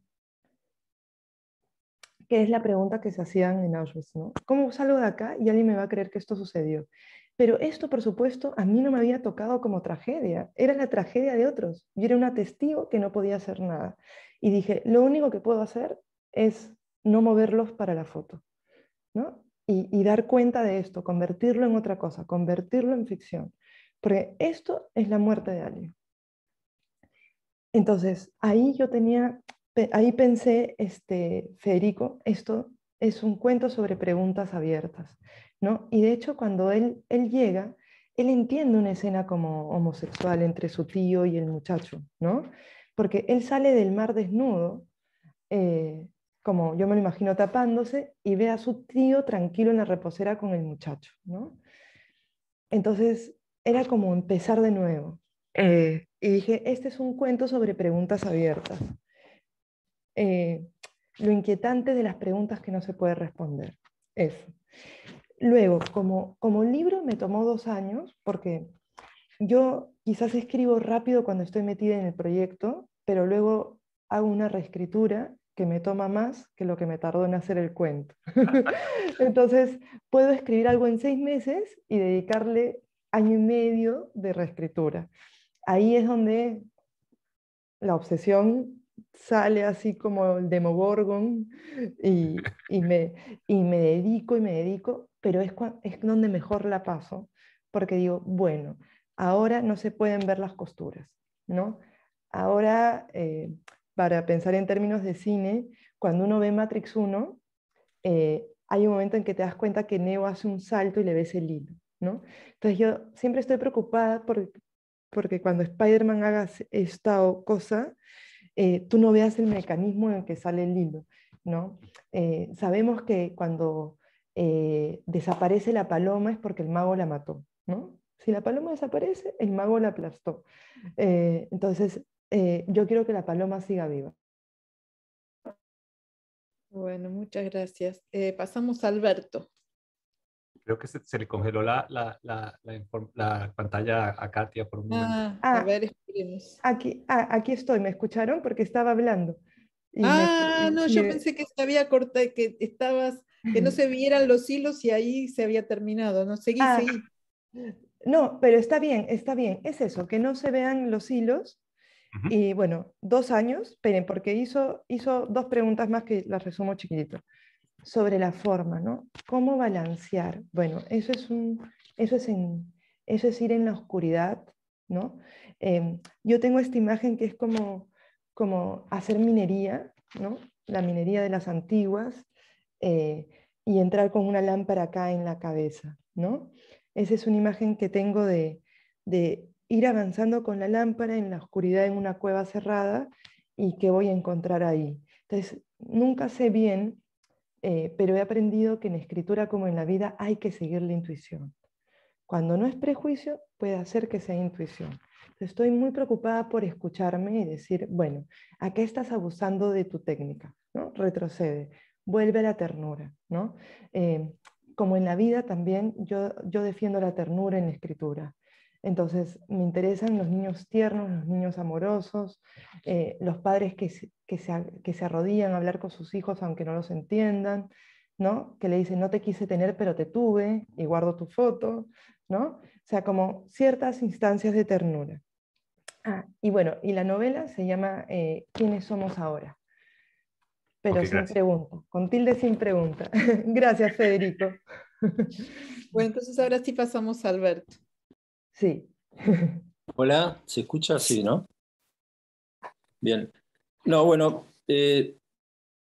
qué es la pregunta que se hacían en Auschwitz, ¿no? ¿Cómo salgo de acá y alguien me va a creer que esto sucedió? Pero esto, por supuesto, a mí no me había tocado como tragedia, era la tragedia de otros. Yo era un testigo que no podía hacer nada. Y dije, lo único que puedo hacer es no moverlos para la foto, ¿no? y, dar cuenta de esto, convertirlo en otra cosa, convertirlo en ficción. Porque esto es la muerte de alguien. Entonces, ahí yo tenía, ahí pensé, este, Federico, esto es un cuento sobre preguntas abiertas, ¿no? Y de hecho, cuando él, él llega, él entiende una escena como homosexual entre su tío y el muchacho, ¿no? Porque él sale del mar desnudo, eh, como yo me lo imagino tapándose, y ve a su tío tranquilo en la reposera con el muchacho, Entonces era como empezar de nuevo. Eh. y dije, este es un cuento sobre preguntas abiertas. Eh, lo inquietante de las preguntas que no se puede responder. Eso. Luego, como, como libro me tomó dos años, porque yo quizás escribo rápido cuando estoy metida en el proyecto, pero luego hago una reescritura que me toma más que lo que me tardó en hacer el cuento. Entonces, puedo escribir algo en seis meses y dedicarle año y medio de reescritura. Ahí es donde la obsesión sale así como el Demogorgon y, me, y me dedico y me dedico, pero es, es donde mejor la paso, porque digo, bueno, ahora no se pueden ver las costuras, ¿no? Ahora eh, para pensar en términos de cine, cuando uno ve Matrix 1, eh, hay un momento en que te das cuenta que Neo hace un salto y le ves el hilo. ¿no? Entonces yo siempre estoy preocupada por, porque cuando Spider-Man haga esta cosa, eh, tú no veas el mecanismo en el que sale el hilo. ¿no? Eh, sabemos que cuando desaparece la paloma es porque el mago la mató. ¿no? Si la paloma desaparece, el mago la aplastó. entonces, eh, yo quiero que la paloma siga viva. Bueno, muchas gracias. Eh, pasamos a Alberto. Creo que se, le congeló la, la, la, la, pantalla a Katia por un momento. Ah, a ah. ver, Aquí, ah, aquí estoy, ¿me escucharon? Porque estaba hablando. ah, no, yo pensé que había que estabas, que no se vieran los hilos y ahí se había terminado. No, seguí, No, pero está bien, está bien. Es eso, que no se vean los hilos y bueno, dos años, esperen, porque hizo, hizo dos preguntas más que las resumo chiquitito. Sobre la forma, ¿no? ¿Cómo balancear? Bueno, eso es, un, eso es, en, eso es ir en la oscuridad, ¿no? Em, yo tengo esta imagen que es como, como hacer minería, ¿no? La minería de las antiguas eh, y entrar con una lámpara acá en la cabeza, ¿no? Esa es una imagen que tengo de, de ir avanzando con la lámpara en la oscuridad en una cueva cerrada y qué voy a encontrar ahí. Entonces, nunca sé bien, eh, pero he aprendido que en escritura como en la vida hay que seguir la intuición. Cuando no es prejuicio, puede hacer que sea intuición. Estoy muy preocupada por escucharme y decir, bueno, ¿a qué estás abusando de tu técnica? ¿No? Retrocede, vuelve a la ternura. ¿no? Eh, como en la vida también, yo, yo defiendo la ternura en la escritura. Entonces, me interesan los niños tiernos, los niños amorosos, eh, los padres que, que, se, que arrodillan a hablar con sus hijos aunque no los entiendan, ¿no? que le dicen, no te quise tener, pero te tuve y guardo tu foto. ¿no? O sea, como ciertas instancias de ternura. Ah, y bueno, y la novela se llama eh, ¿Quiénes somos ahora? Pero sin pregunta, con tilde sin pregunta. gracias, Federico. bueno, entonces ahora sí pasamos a Alberto. Sí. Hola, ¿se escucha? Sí, ¿no? Bien. No, bueno, eh,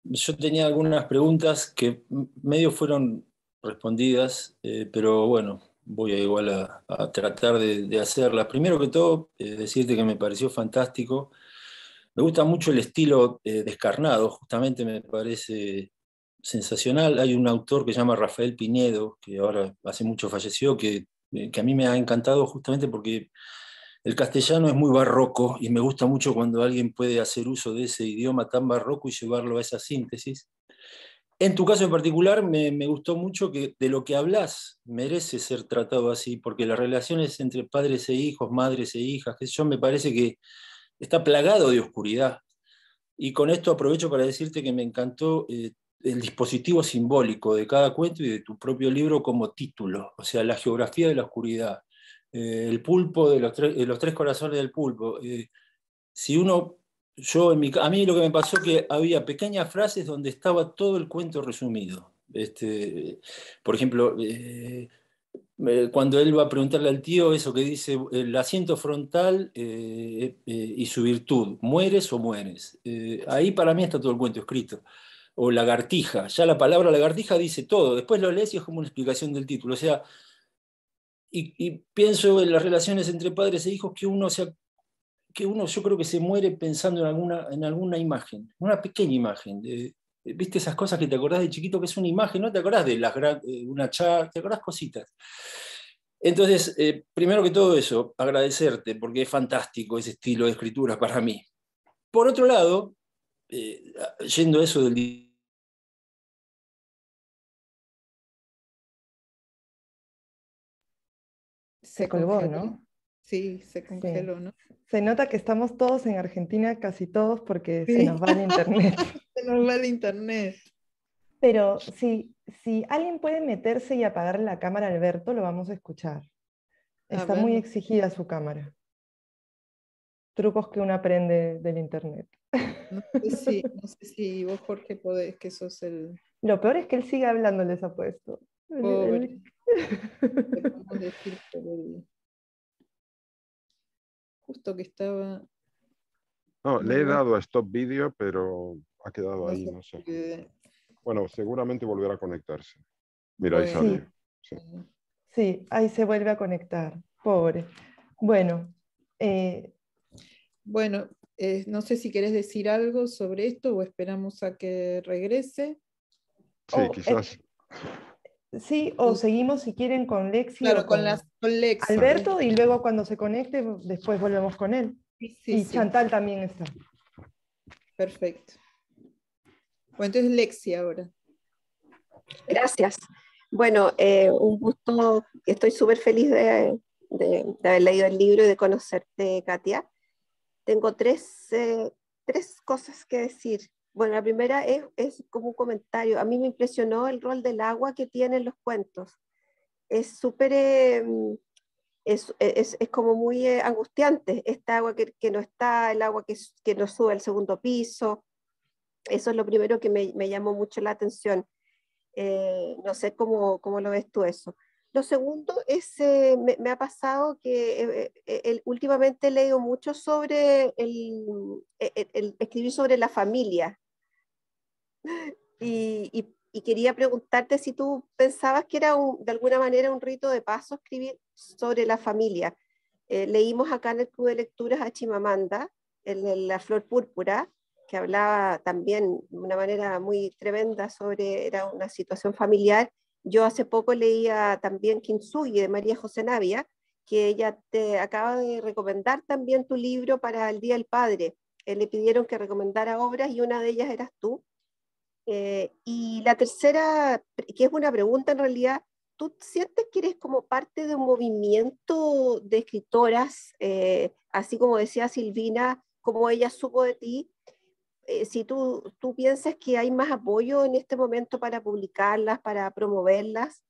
yo tenía algunas preguntas que medio fueron respondidas, eh, pero bueno, voy a igual a, tratar de, hacerlas. Primero que todo, eh, decirte que me pareció fantástico. Me gusta mucho el estilo descarnado, justamente me parece sensacional. Hay un autor que se llama Rafael Pinedo, que ahora hace mucho falleció, que eh, que a mí me ha encantado justamente porque el castellano es muy barroco y me gusta mucho cuando alguien puede hacer uso de ese idioma tan barroco y llevarlo a esa síntesis. En tu caso en particular me, gustó mucho que de lo que hablas merece ser tratado así, porque las relaciones entre padres e hijos, madres e hijas, me parece que está plagado de oscuridad, y con esto aprovecho para decirte que me encantó eh, el dispositivo simbólico de cada cuento y de tu propio libro como título, o sea, la geografía de la oscuridad, eh, el pulpo de los, tres eh, corazones del pulpo. Eh, si uno, yo a mí lo que me pasó que había pequeñas frases donde estaba todo el cuento resumido. Este, por ejemplo, cuando él va a preguntarle al tío eso que dice el asiento frontal y su virtud, ¿mueres o mueres? ahí para mí está todo el cuento escrito o lagartija. Ya la palabra lagartija dice todo. Después lo lees y es como una explicación del título. O sea, y, pienso en las relaciones entre padres e hijos que uno que uno yo creo que se muere pensando en alguna, en alguna imagen, una pequeña imagen. Eh, eh, ¿Viste esas cosas que te acordás de chiquito que es una imagen? No te acordás de las, eh, una charla, te acordás cositas. Entonces, primero que todo eso, agradecerte, porque es fantástico ese estilo de escritura para mí. Por otro lado, yendo eso del se colgó, ¿no? Sí, se congeló, ¿no? Se nota que estamos todos en Argentina, casi todos, porque se nos va el internet. se nos va el internet. Pero si, alguien puede meterse y apagar la cámara, Alberto, lo vamos a escuchar. Está muy exigida su cámara. Trucos que uno aprende del internet. No sé si, no sé si vos, Jorge, podés, que sos el... Lo peor es que él sigue hablando, les apuesto. Justo que estaba. No, le he dado a stop video, pero ha quedado ahí, no sé. Bueno, seguramente volverá a conectarse. Mira, ahí salió. Sí. ahí se vuelve a conectar. Pobre. Bueno. Eh, bueno, eh, no sé si querés decir algo sobre esto o esperamos a que regrese. Sí, oh, eh, quizás. Sí, o seguimos si quieren con Lexi. Claro, con, las, Lexi. Alberto y luego cuando se conecte, después volvemos con él. Sí, y Chantal también está. Perfecto. Bueno, entonces Lexi ahora. Gracias. Bueno, eh, un gusto, estoy súper feliz de, haber leído el libro y de conocerte, Katia. Tengo tres eh, cosas que decir. Bueno, la primera es, como un comentario. A mí me impresionó el rol del agua que tienen los cuentos. Es súper, em, es, es, es, como muy eh, angustiante esta agua que, que, no está, el agua que, que no sube al segundo piso. Eso es lo primero que me, me llamó mucho la atención. Eh, no sé cómo, cómo, lo ves tú eso. Lo segundo es, eh, me, ha pasado que últimamente he leído mucho sobre el, escribir sobre la familia, y, quería preguntarte si tú pensabas que era de alguna manera un rito de paso escribir sobre la familia. Eh, leímos acá en el Club de Lecturas a Chimamanda, en, La Flor Púrpura, que hablaba también de una manera muy tremenda sobre era una situación familiar. Yo hace poco leía también Kintsugi de María José Navia, que ella te acaba de recomendar también tu libro para el Día del Padre. Eh, le pidieron que recomendara obras y una de ellas eras tú. Eh, y la tercera, que es una pregunta en realidad, ¿tú sientes que eres como parte de un movimiento de escritoras, eh, así como decía Silvina, como ella supo de ti? Eh, si tú, tú piensas que hay más apoyo en este momento para publicarlas, para promoverlas,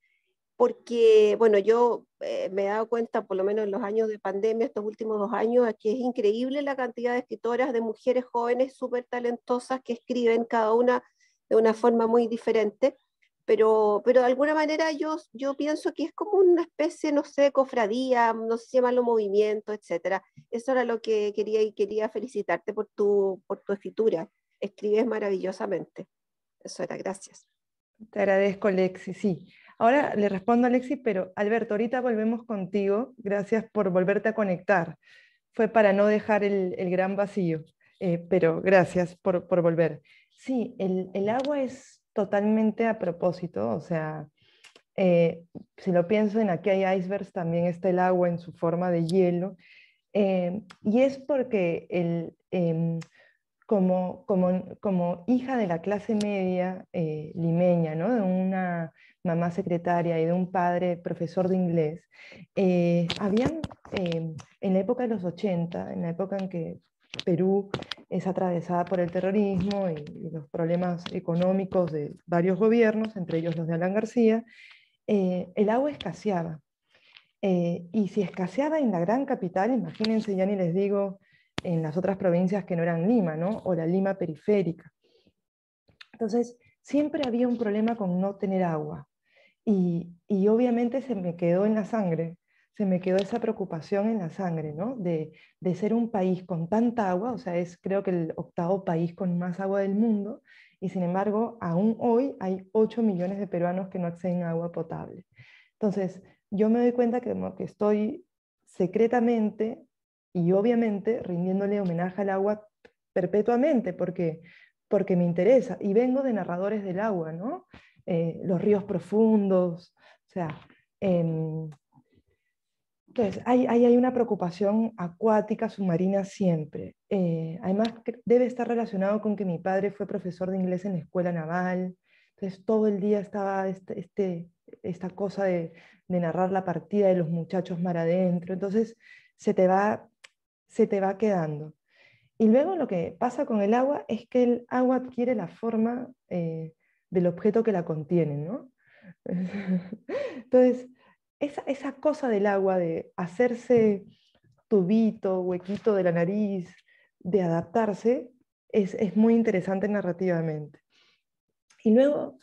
porque, bueno, yo me he dado cuenta, por lo menos en los años de pandemia, estos últimos dos años, que es increíble la cantidad de escritoras, de mujeres jóvenes súper talentosas que escriben, cada una de una forma muy diferente, pero, pero de alguna manera yo, yo pienso que es como una especie, no sé, cofradía, no sé si llamarlo movimiento, etc. Eso era lo que quería y quería felicitarte por tu, por tu escritura. Escribes maravillosamente. Eso era, gracias. Te agradezco, Lexi, sí. Ahora le respondo a Lexi, pero Alberto, ahorita volvemos contigo. Gracias por volverte a conectar. Fue para no dejar el, gran vacío, eh, pero gracias por, por volver. Sí, el, agua es totalmente a propósito, o sea, eh, si lo pienso en aquí hay icebergs, también está el agua en su forma de hielo, eh, y es porque el, em, como, hija de la clase media eh, limeña, de una mamá secretaria y de un padre profesor de inglés, habían em, en la época de los 80, en la época en que Perú es atravesada por el terrorismo y, los problemas económicos de varios gobiernos, entre ellos los de Alan García, eh, el agua escaseaba. Eh, y si escaseaba en la gran capital, imagínense, ya ni les digo en las otras provincias que no eran Lima, ¿no? O la Lima periférica. Entonces, siempre había un problema con no tener agua. y obviamente se me quedó en la sangre se me quedó esa preocupación en la sangre, ¿no? De, ser un país con tanta agua, o sea, es creo que el octavo país con más agua del mundo, y sin embargo, aún hoy hay 8 millones de peruanos que no acceden a agua potable. Entonces, yo me doy cuenta que, que estoy secretamente y obviamente rindiéndole homenaje al agua perpetuamente, porque, porque me interesa, y vengo de narradores del agua, ¿no? Eh, los ríos profundos, o sea... Em, entonces hay, hay, una preocupación acuática submarina siempre. Eh, además, debe estar relacionado con que mi padre fue profesor de inglés en la escuela naval, entonces todo el día estaba este, este esta cosa de, narrar la partida de los muchachos mar adentro, entonces se te va, se te va quedando. Y luego lo que pasa con el agua es que el agua adquiere la forma eh, del objeto que la contiene, ¿no? Entonces, esa, esa cosa del agua, de hacerse tubito, huequito de la nariz, de adaptarse, es, muy interesante narrativamente. Y luego,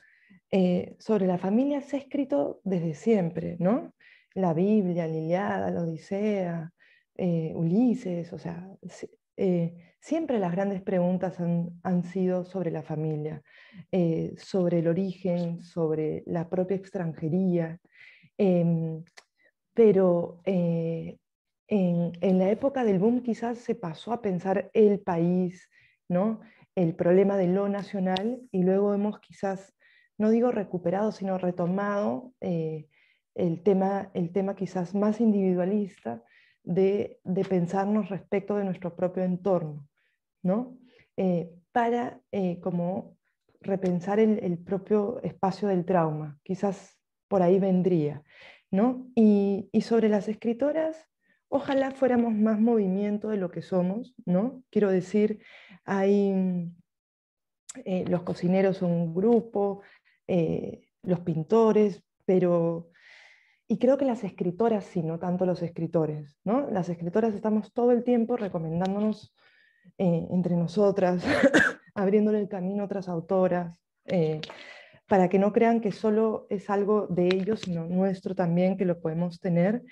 eh, sobre la familia se ha escrito desde siempre, ¿no? La Biblia, la la Odisea, eh, Ulises, o sea, eh, siempre las grandes preguntas han, han sido sobre la familia, sobre el origen, sobre la propia extranjería, Em, pero eh, en, la época del boom quizás se pasó a pensar el país, ¿no? el problema de lo nacional y luego hemos quizás, no digo recuperado, sino retomado eh, el, tema, el tema quizás más individualista de, pensarnos respecto de nuestro propio entorno, eh, para como repensar el, el propio espacio del trauma. Quizás por ahí vendría. ¿no? Y, sobre las escritoras, ojalá fuéramos más movimiento de lo que somos. ¿no? Quiero decir, hay, mm, eh, los cocineros son un grupo, eh, los pintores, pero... Y creo que las escritoras, sí, no tanto los escritores. ¿no? Las escritoras estamos todo el tiempo recomendándonos eh, entre nosotras, abriéndole el camino a otras autoras para que no crean que solo es algo de ellos, sino nuestro también, que lo podemos tener.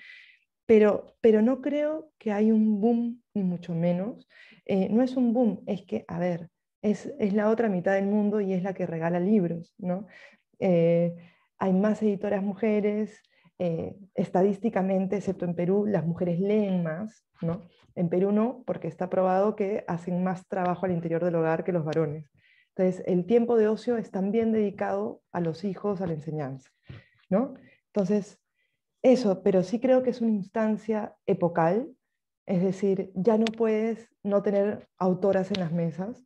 Pero, pero no creo que hay un boom, ni mucho menos. Eh, no es un boom, es que, a ver, es, la otra mitad del mundo y es la que regala libros, ¿no? Eh, hay más editoras mujeres, eh, estadísticamente, excepto en Perú, las mujeres leen más, ¿no? En Perú no, porque está probado que hacen más trabajo al interior del hogar que los varones. Entonces, el tiempo de ocio es también dedicado a los hijos, a la enseñanza. ¿no? Entonces, eso, pero sí creo que es una instancia epocal, es decir, ya no puedes no tener autoras en las mesas.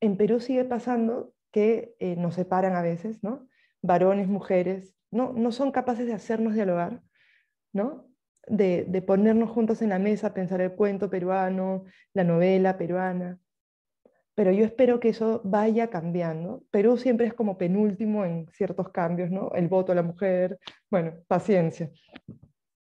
En Perú sigue pasando que eh, nos separan a veces, ¿no? Varones, mujeres, no, no son capaces de hacernos dialogar, ¿no? de ponernos juntos en la mesa, pensar el cuento peruano, la novela peruana pero yo espero que eso vaya cambiando. Perú siempre es como penúltimo en ciertos cambios, ¿no? El voto a la mujer, bueno, paciencia.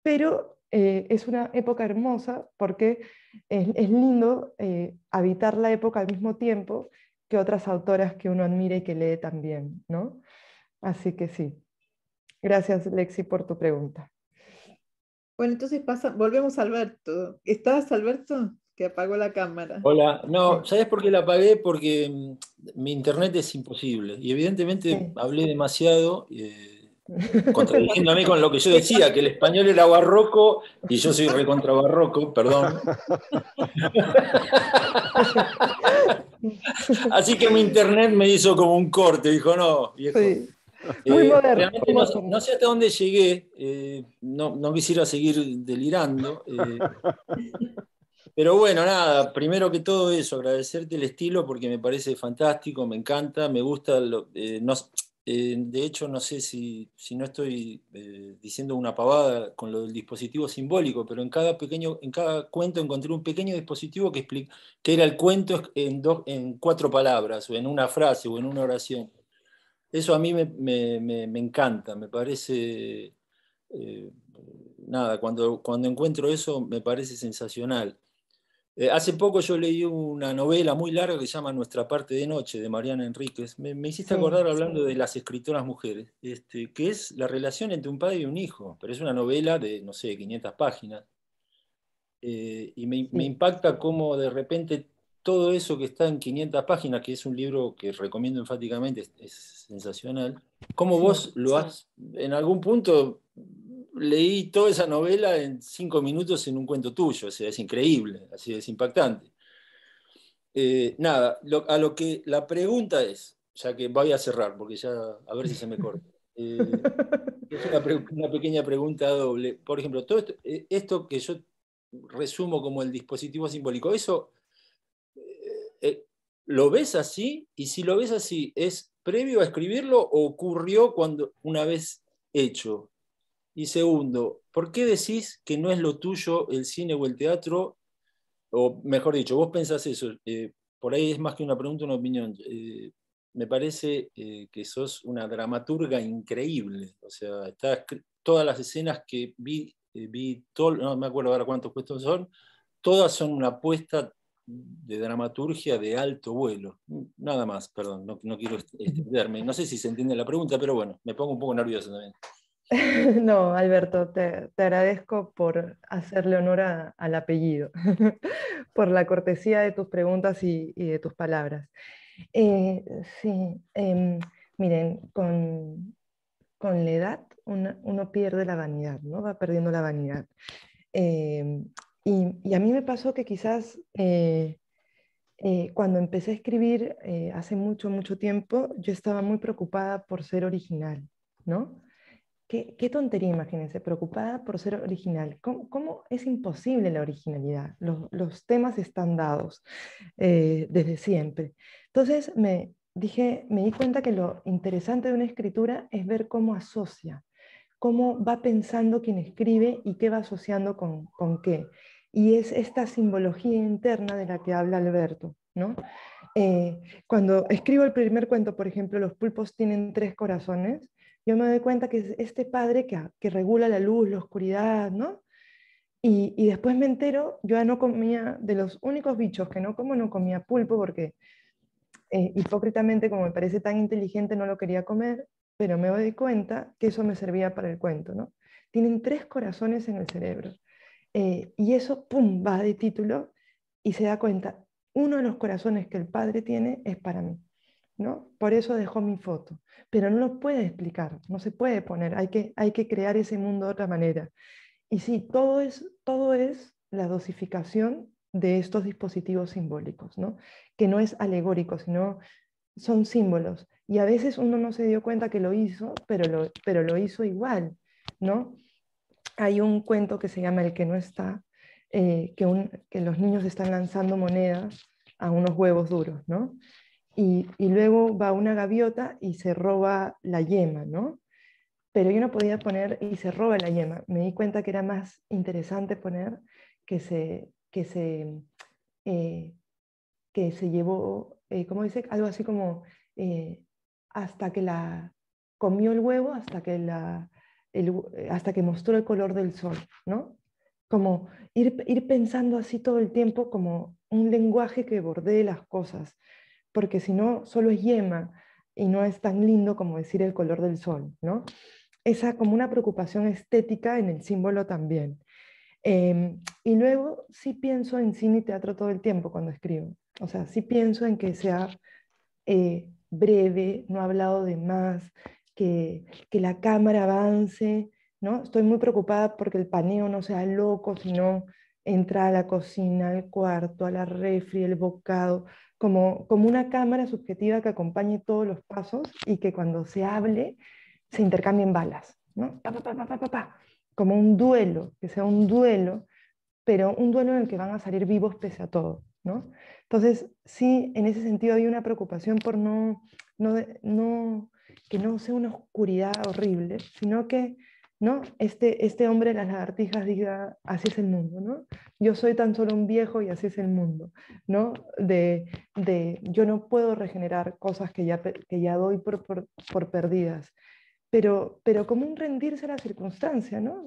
Pero eh, es una época hermosa porque es, lindo eh, habitar la época al mismo tiempo que otras autoras que uno admira y que lee también, ¿no? Así que sí. Gracias, Lexi, por tu pregunta. Bueno, entonces pasa, volvemos a Alberto. ¿Estás, Alberto? que apagó la cámara. Hola, no, ¿sabes por qué la apagué? Porque mm, mi internet es imposible y evidentemente hablé demasiado. Eh, contradiciéndome con lo que yo decía, que el español era barroco y yo soy recontra barroco, perdón. Así que mi internet me hizo como un corte, dijo, no, Muy eh, moderno. no, sé hasta dónde llegué, eh, no, no, quisiera seguir delirando. Eh. Pero bueno, nada, primero que todo eso, agradecerte el estilo porque me parece fantástico, me encanta, me gusta, eh, eh, de hecho no sé si, si no estoy eh, diciendo una pavada con lo del dispositivo simbólico, pero en cada, pequeño, en cada cuento encontré un pequeño dispositivo que, explica, que era el cuento en, dos, en cuatro palabras, o en una frase, o en una oración. Eso a mí me, encanta, me parece... nada, cuando, cuando encuentro eso me parece sensacional. Eh, hace poco yo leí una novela muy larga que se llama Nuestra parte de noche de Mariana Enríquez. Me, hiciste acordar hablando de las escritoras mujeres, este, que es la relación entre un padre y un hijo, pero es una novela de, no sé, 500 páginas. Eh, y me, impacta cómo de repente todo eso que está en 500 páginas, que es un libro que recomiendo enfáticamente, es sensacional, cómo vos lo has, en algún punto leí toda esa novela en cinco minutos en un cuento tuyo, o es increíble, así es impactante. Eh, nada, a lo que la pregunta es, ya que voy a cerrar, porque ya a ver si se me corta. Eh, es una, pequeña pregunta doble. Por ejemplo, todo eh, esto, que yo resumo como el dispositivo simbólico, eso lo ves así y si lo ves así, ¿es previo a escribirlo o ocurrió cuando una vez hecho? Y segundo, ¿por qué decís que no es lo tuyo el cine o el teatro? O mejor dicho, vos pensás eso. Eh, por ahí es más que una pregunta, una opinión. Eh, me parece eh, que sos una dramaturga increíble. O sea, todas las escenas que vi, vi no me acuerdo ahora cuántos puestos son, todas son una apuesta de dramaturgia de alto vuelo. Nada más, perdón, no, no quiero extenderme. No sé si se entiende la pregunta, pero bueno, me pongo un poco nervioso también. No, Alberto, te, agradezco por hacerle honor al apellido, por la cortesía de tus preguntas y, de tus palabras. Eh, sí, em, miren, con, la edad uno pierde la vanidad, ¿no? Va perdiendo la vanidad. Em, y, y, a mí me pasó que quizás eh, eh, cuando empecé a escribir hace mucho, mucho tiempo, yo estaba muy preocupada por ser original, ¿no? Qué, qué, tontería, imagínense, preocupada por ser original. ¿Cómo, es imposible la originalidad? Los, temas están dados eh, desde siempre. Entonces me di cuenta que lo interesante de una escritura es ver cómo asocia, cómo va pensando quien escribe y qué va asociando con, qué. Y es esta simbología interna de la que habla Alberto, ¿no? Eh, cuando escribo el primer cuento, por ejemplo, los pulpos tienen tres corazones, yo me doy cuenta que es este padre que, ah, regula la luz, la oscuridad, ¿no? Y, después me entero, yo no comía, de los únicos bichos que no como, no comía pulpo porque eh, hipócritamente, como me parece tan inteligente, no lo quería comer, pero me doy cuenta que eso me servía para el cuento, ¿no? Tienen tres corazones en el cerebro. Eh, y eso, ¡pum!, va de título y se da cuenta, uno de los corazones que el padre tiene es para mí. Por eso dejó mi foto. Pero no lo puede explicar, no se puede poner, hay que, hay que crear ese mundo de otra manera. Y sí, todo es, todo es la dosificación de estos dispositivos simbólicos, que no es alegórico, sino son símbolos. Y a veces uno no se dio cuenta que lo hizo, pero lo, pero lo hizo igual. Hay un cuento que se llama El que no está, eh, que, los niños están lanzando monedas a unos huevos duros. ¿no? y, luego va una gaviota y se roba la yema, ¿no? Pero yo no podía poner y se roba la yema. Me di cuenta que era más interesante poner que se, que se, mm, eh, llevó, eh, ¿cómo dice? Algo así como eh, hasta que la comió el huevo, hasta que, la, hasta que mostró el color del sol, ¿no? Como ir, ir pensando así todo el tiempo como un lenguaje que bordee las cosas porque si no, solo es yema y no es tan lindo como decir el color del sol, ¿no? Esa como una preocupación estética en el símbolo también. Em, y luego sí pienso en cine y teatro todo el tiempo cuando escribo. O sea, sí pienso en que sea eh, breve, no hablado de más, que, la cámara avance, ¿no? Estoy muy preocupada porque el paneo no sea loco, sino entra a la cocina, al cuarto, a la refri, el bocado, como, una cámara subjetiva que acompañe todos los pasos y que cuando se hable se intercambien balas, ¿no? como un duelo, que sea un duelo, pero un duelo en el que van a salir vivos pese a todo. ¿no? Entonces, sí, en ese sentido hay una preocupación por no, no, que no sea una oscuridad horrible, sino que ¿no? Este, este hombre de las lagartijas diga, así es el mundo, ¿no? Yo soy tan solo un viejo y así es el mundo, ¿no? De, yo no puedo regenerar cosas que ya, ya doy por, perdidas, pero, pero como un rendirse a la circunstancia, ¿no?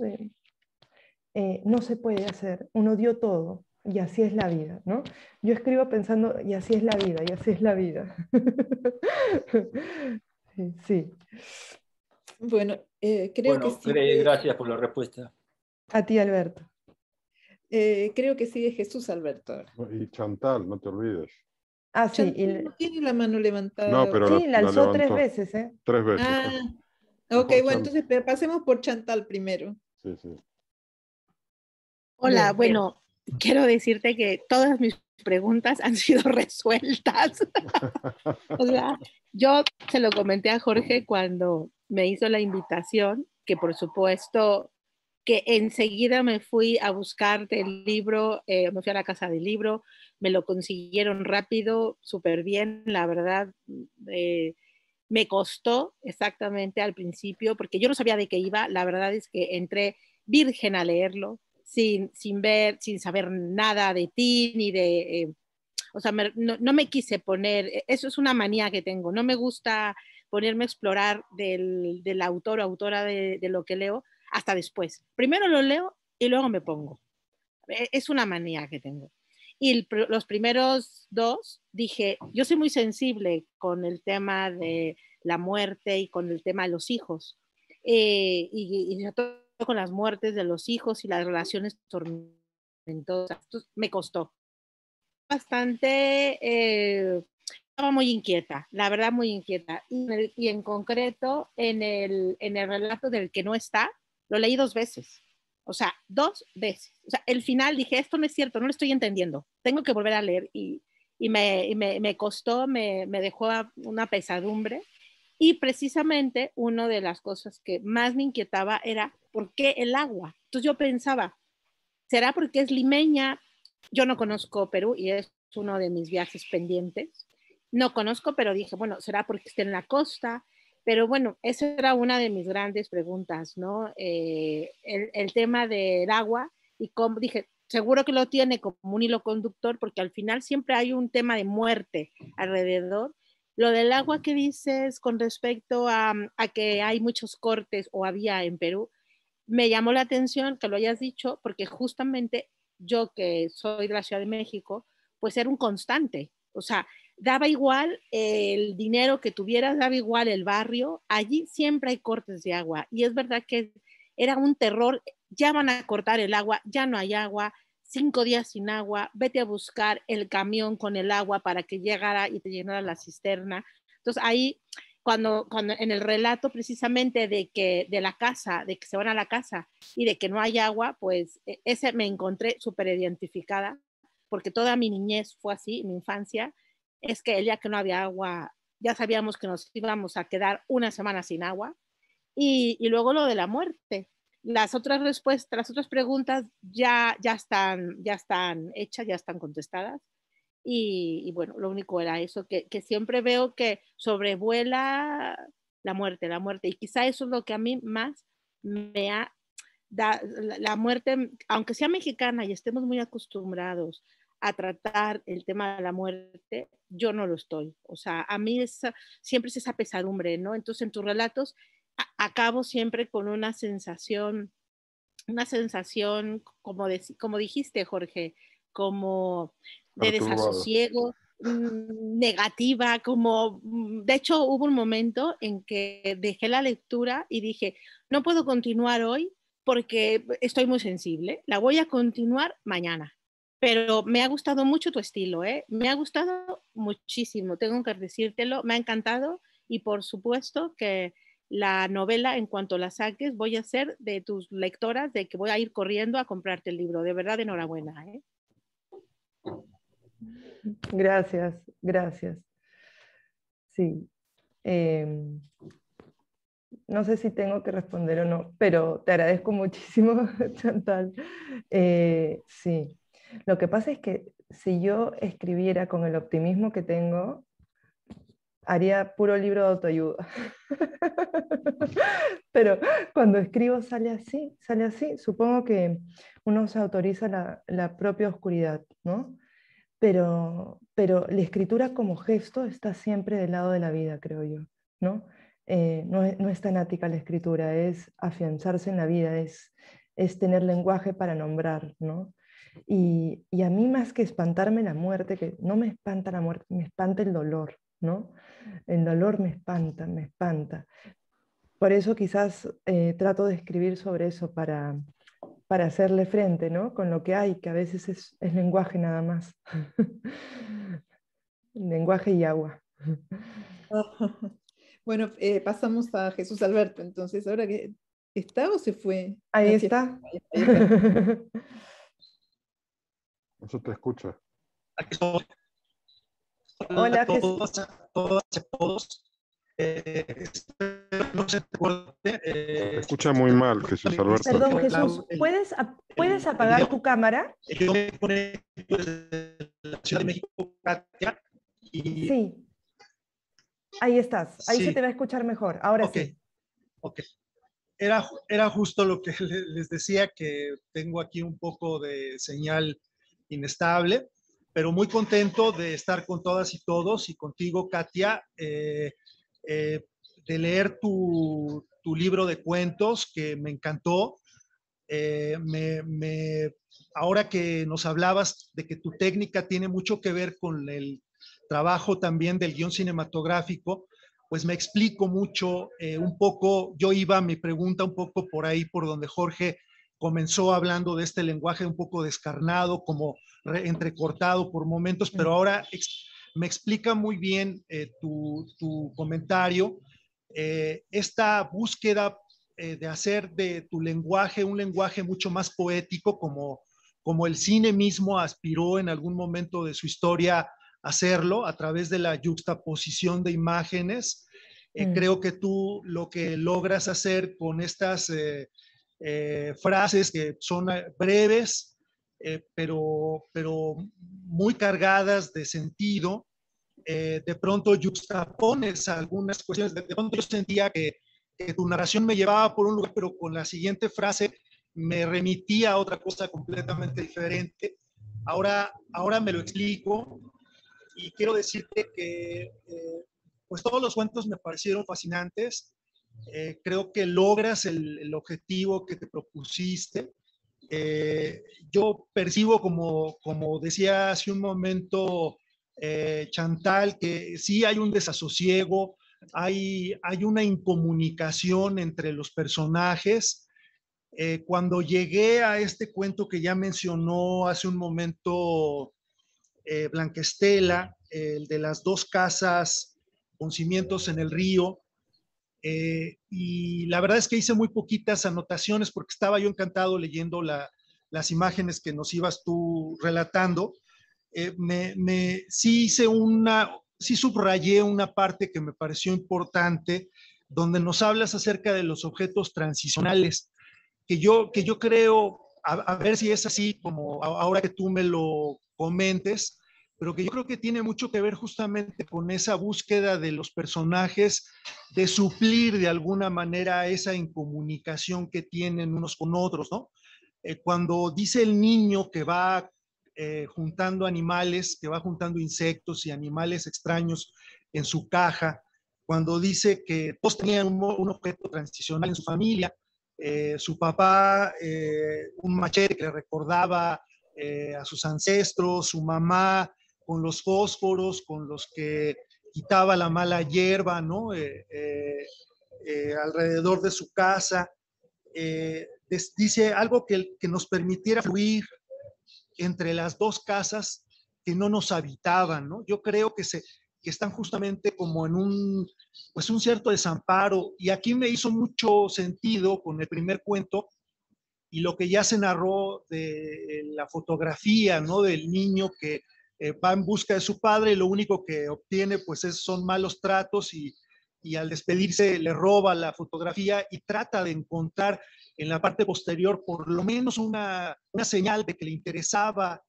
Eh, no se puede hacer, uno dio todo, y así es la vida, ¿no? Yo escribo pensando, y así es la vida, y así es la vida. sí. Bueno, eh, creo que sí. Gracias por la respuesta. A ti, Alberto. Eh, creo que sí es Jesús Alberto. Y Chantal, no te olvides. Ah, sí. No tiene la mano levantada. sí, la, alzó tres veces. ¿eh? Tres veces. Ah, pues. ok, bueno, entonces pasemos por Chantal primero. Sí, sí. Hola, bueno, quiero decirte que todas mis preguntas han sido resueltas. o sea, yo se lo comenté a Jorge cuando me hizo la invitación, que por supuesto que enseguida me fui a buscar el libro, eh, me fui a la casa del libro, me lo consiguieron rápido, súper bien, la verdad, eh, me costó exactamente al principio, porque yo no sabía de qué iba, la verdad es que entré virgen a leerlo, sin, sin ver, sin saber nada de ti, ni de, eh, o sea, no, me quise poner, e, eso es una manía que tengo, no me gusta ponerme a explorar del, del autor o autora de, lo que leo hasta después. Primero lo leo y luego me pongo. E, es una manía que tengo. Y los primeros dos dije, yo soy muy sensible con el tema de la muerte y con el tema de los hijos. Eh, y, con las muertes de los hijos y las relaciones tormentosas. me costó bastante eh, estaba muy inquieta, la verdad muy inquieta. Y en, concreto, en el, en el relato del que no está, lo leí dos veces. O sea, dos veces. O sea, el final dije, esto no es cierto, no lo estoy entendiendo. Tengo que volver a leer. Y, y, me, me, me, costó, me, me, dejó una pesadumbre. Y precisamente una de las cosas que más me inquietaba era, ¿por qué el agua? Entonces yo pensaba, ¿será porque es limeña? Yo no conozco Perú y es uno de mis viajes pendientes no conozco, pero dije, bueno, será porque esté en la costa. Pero bueno, esa era una de mis grandes preguntas, ¿no? Eh, el, tema del agua y cómo dije, seguro que lo tiene como un hilo conductor porque al final siempre hay un tema de muerte alrededor. Lo del agua que dices con respecto a, a que hay muchos cortes o había en Perú, me llamó la atención que lo hayas dicho porque justamente yo que soy de la Ciudad de México, pues era un constante. O sea, daba igual el dinero que tuvieras, daba igual el barrio, allí siempre hay cortes de agua y es verdad que era un terror, ya van a cortar el agua, ya no hay agua, cinco días sin agua, vete a buscar el camión con el agua para que llegara y te llenara la cisterna. Entonces ahí, cuando, cuando en el relato precisamente de que de la casa, de que se van a la casa y de que no hay agua, pues e, ese me encontré súper identificada porque toda mi niñez fue así, mi infancia, es que el día que no había agua, ya sabíamos que nos íbamos a quedar una semana sin agua. Y, luego lo de la muerte. Las otras respuestas, las otras preguntas ya, ya, están, ya están hechas, ya están contestadas. Y, bueno, lo único era eso, que, siempre veo que sobrevuela la muerte, la muerte. Y quizá eso es lo que a mí más me ha Da, la, muerte, aunque sea mexicana y estemos muy acostumbrados a tratar el tema de la muerte, yo no lo estoy. O sea, a mí es, siempre es esa pesadumbre, ¿no? Entonces en tus relatos acabo siempre con una sensación, una sensación, como, como dijiste, Jorge, como de desasosiego, mm, negativa, como, mm, de hecho hubo un momento en que dejé la lectura y dije, no puedo continuar hoy porque estoy muy sensible, la voy a continuar mañana pero me ha gustado mucho tu estilo, ¿eh? me ha gustado muchísimo, tengo que decírtelo, me ha encantado y por supuesto que la novela, en cuanto la saques, voy a ser de tus lectoras, de que voy a ir corriendo a comprarte el libro. De verdad, enhorabuena. ¿eh? Gracias, gracias. Sí. Em, no sé si tengo que responder o no, pero te agradezco muchísimo, Chantal. Eh, sí. Lo que pasa es que si yo escribiera con el optimismo que tengo, haría puro libro de autoayuda. Pero cuando escribo sale así, sale así. Supongo que uno se autoriza la, propia oscuridad, ¿no? Pero, la escritura como gesto está siempre del lado de la vida, creo yo, ¿no? Eh, no, es, tanática la escritura, es afianzarse en la vida, es, es tener lenguaje para nombrar, ¿no? Y, a mí más que espantarme la muerte, que no me espanta la muerte, me espanta el dolor, ¿no? El dolor me espanta, me espanta. Por eso quizás eh, trato de escribir sobre eso para, hacerle frente, ¿no? Con lo que hay, que a veces es, lenguaje nada más. lenguaje y agua. Bueno, eh, pasamos a Jesús Alberto, entonces, ¿ahora que está o se fue? Ahí está. Eso te escucha. Hola, Jesús. a a todos. Eh, no se te eh, escucha muy mal, Jesús Alberto. Perdón, Jesús, ¿puedes, ¿puedes apagar tu cámara? Yo me pues, la Ciudad de México, Sí. Ahí estás, ahí se te va a escuchar mejor. Ahora sí. Ok. Era, era justo lo que les decía, que tengo aquí un poco de señal inestable, pero muy contento de estar con todas y todos y contigo, Katia, eh, eh, de leer tu, libro de cuentos que me encantó. Eh, ahora que nos hablabas de que tu técnica tiene mucho que ver con el trabajo también del guión cinematográfico, pues me explico mucho, un poco, yo iba, mi pregunta un poco por ahí, por donde Jorge comenzó hablando de este lenguaje un poco descarnado, como entrecortado por momentos, pero ahora me explica muy bien eh, tu, comentario, eh, esta búsqueda eh, de hacer de tu lenguaje un lenguaje mucho más poético, como, como el cine mismo aspiró en algún momento de su historia hacerlo a través de la yuxtaposición de imágenes. Mm. Creo que tú lo que logras hacer con estas eh, frases que son eh, breves, eh, pero, pero muy cargadas de sentido. de pronto juxtapones algunas cuestiones. De, pronto yo sentía que, que, tu narración me llevaba por un lugar, pero con la siguiente frase me remitía a otra cosa completamente diferente. Ahora, ahora me lo explico y quiero decirte que pues todos los cuentos me parecieron fascinantes. Eh, creo que logras el, objetivo que te propusiste. Eh, yo percibo, como, decía hace un momento eh, Chantal, que sí hay un desasosiego, hay una incomunicación entre los personajes. cuando llegué a este cuento que ya mencionó hace un momento Blanquestela, el de las dos casas con cimientos en el río, eh, y la verdad es que hice muy poquitas anotaciones porque estaba yo encantado leyendo las imágenes que nos ibas tú relatando. Eh, me, sí hice una, sí subrayé una parte que me pareció importante, donde nos hablas acerca de los objetos transicionales, que yo, que yo creo, a, a ver si es así, como ahora que tú me lo comentes, pero que yo creo que tiene mucho que ver justamente con esa búsqueda de los personajes de suplir de alguna manera esa incomunicación que tienen unos con otros, ¿no? Eh, cuando dice el niño que va eh, juntando animales, que va juntando insectos y animales extraños en su caja, cuando dice que todos tenían un, objeto transicional en su familia, eh, su papá un machete que le recordaba a sus ancestros, su mamá con los fósforos, con los que quitaba la mala hierba, ¿no? Eh, eh, eh, alrededor de su casa. dice algo que, nos permitiera fluir entre las dos casas que no nos habitaban, Yo creo que se, están justamente como en un, pues, un cierto desamparo. Y aquí me hizo mucho sentido con el primer cuento y lo que ya se narró de la fotografía, ¿no? Del niño que eh, va en busca de su padre y lo único que obtiene pues es, son malos tratos y, al despedirse le roba la fotografía y trata de encontrar en la parte posterior por lo menos una, señal de que le interesaba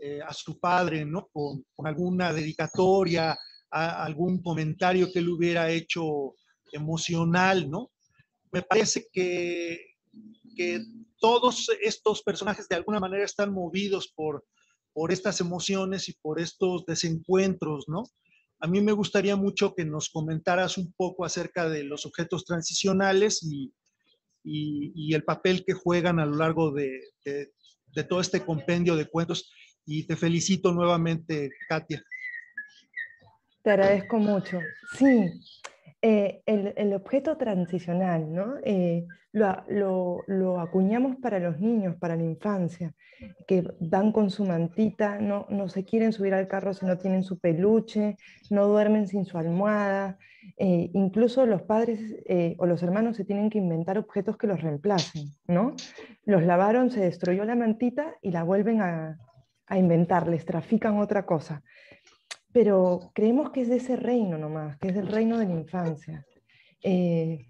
eh, a su padre, ¿no? Con, alguna dedicatoria, algún comentario que le hubiera hecho emocional, ¿no? Me parece que, que todos estos personajes de alguna manera están movidos por, por estas emociones y por estos desencuentros, ¿no? A mí me gustaría mucho que nos comentaras un poco acerca de los objetos transicionales y, el papel que juegan a lo largo de todo este compendio de cuentos. Y te felicito nuevamente, Katia. Te agradezco mucho. Sí, eh, el, objeto transicional, ¿no? Eh, lo, acuñamos para los niños, para la infancia, que van con su mantita, no, se quieren subir al carro si no tienen su peluche, no duermen sin su almohada, eh, incluso los padres o los hermanos se tienen que inventar objetos que los reemplacen, ¿no? Los lavaron, se destruyó la mantita y la vuelven a, a inventar, les trafican otra cosa pero creemos que es de ese reino nomás, que es del reino de la infancia. Eh,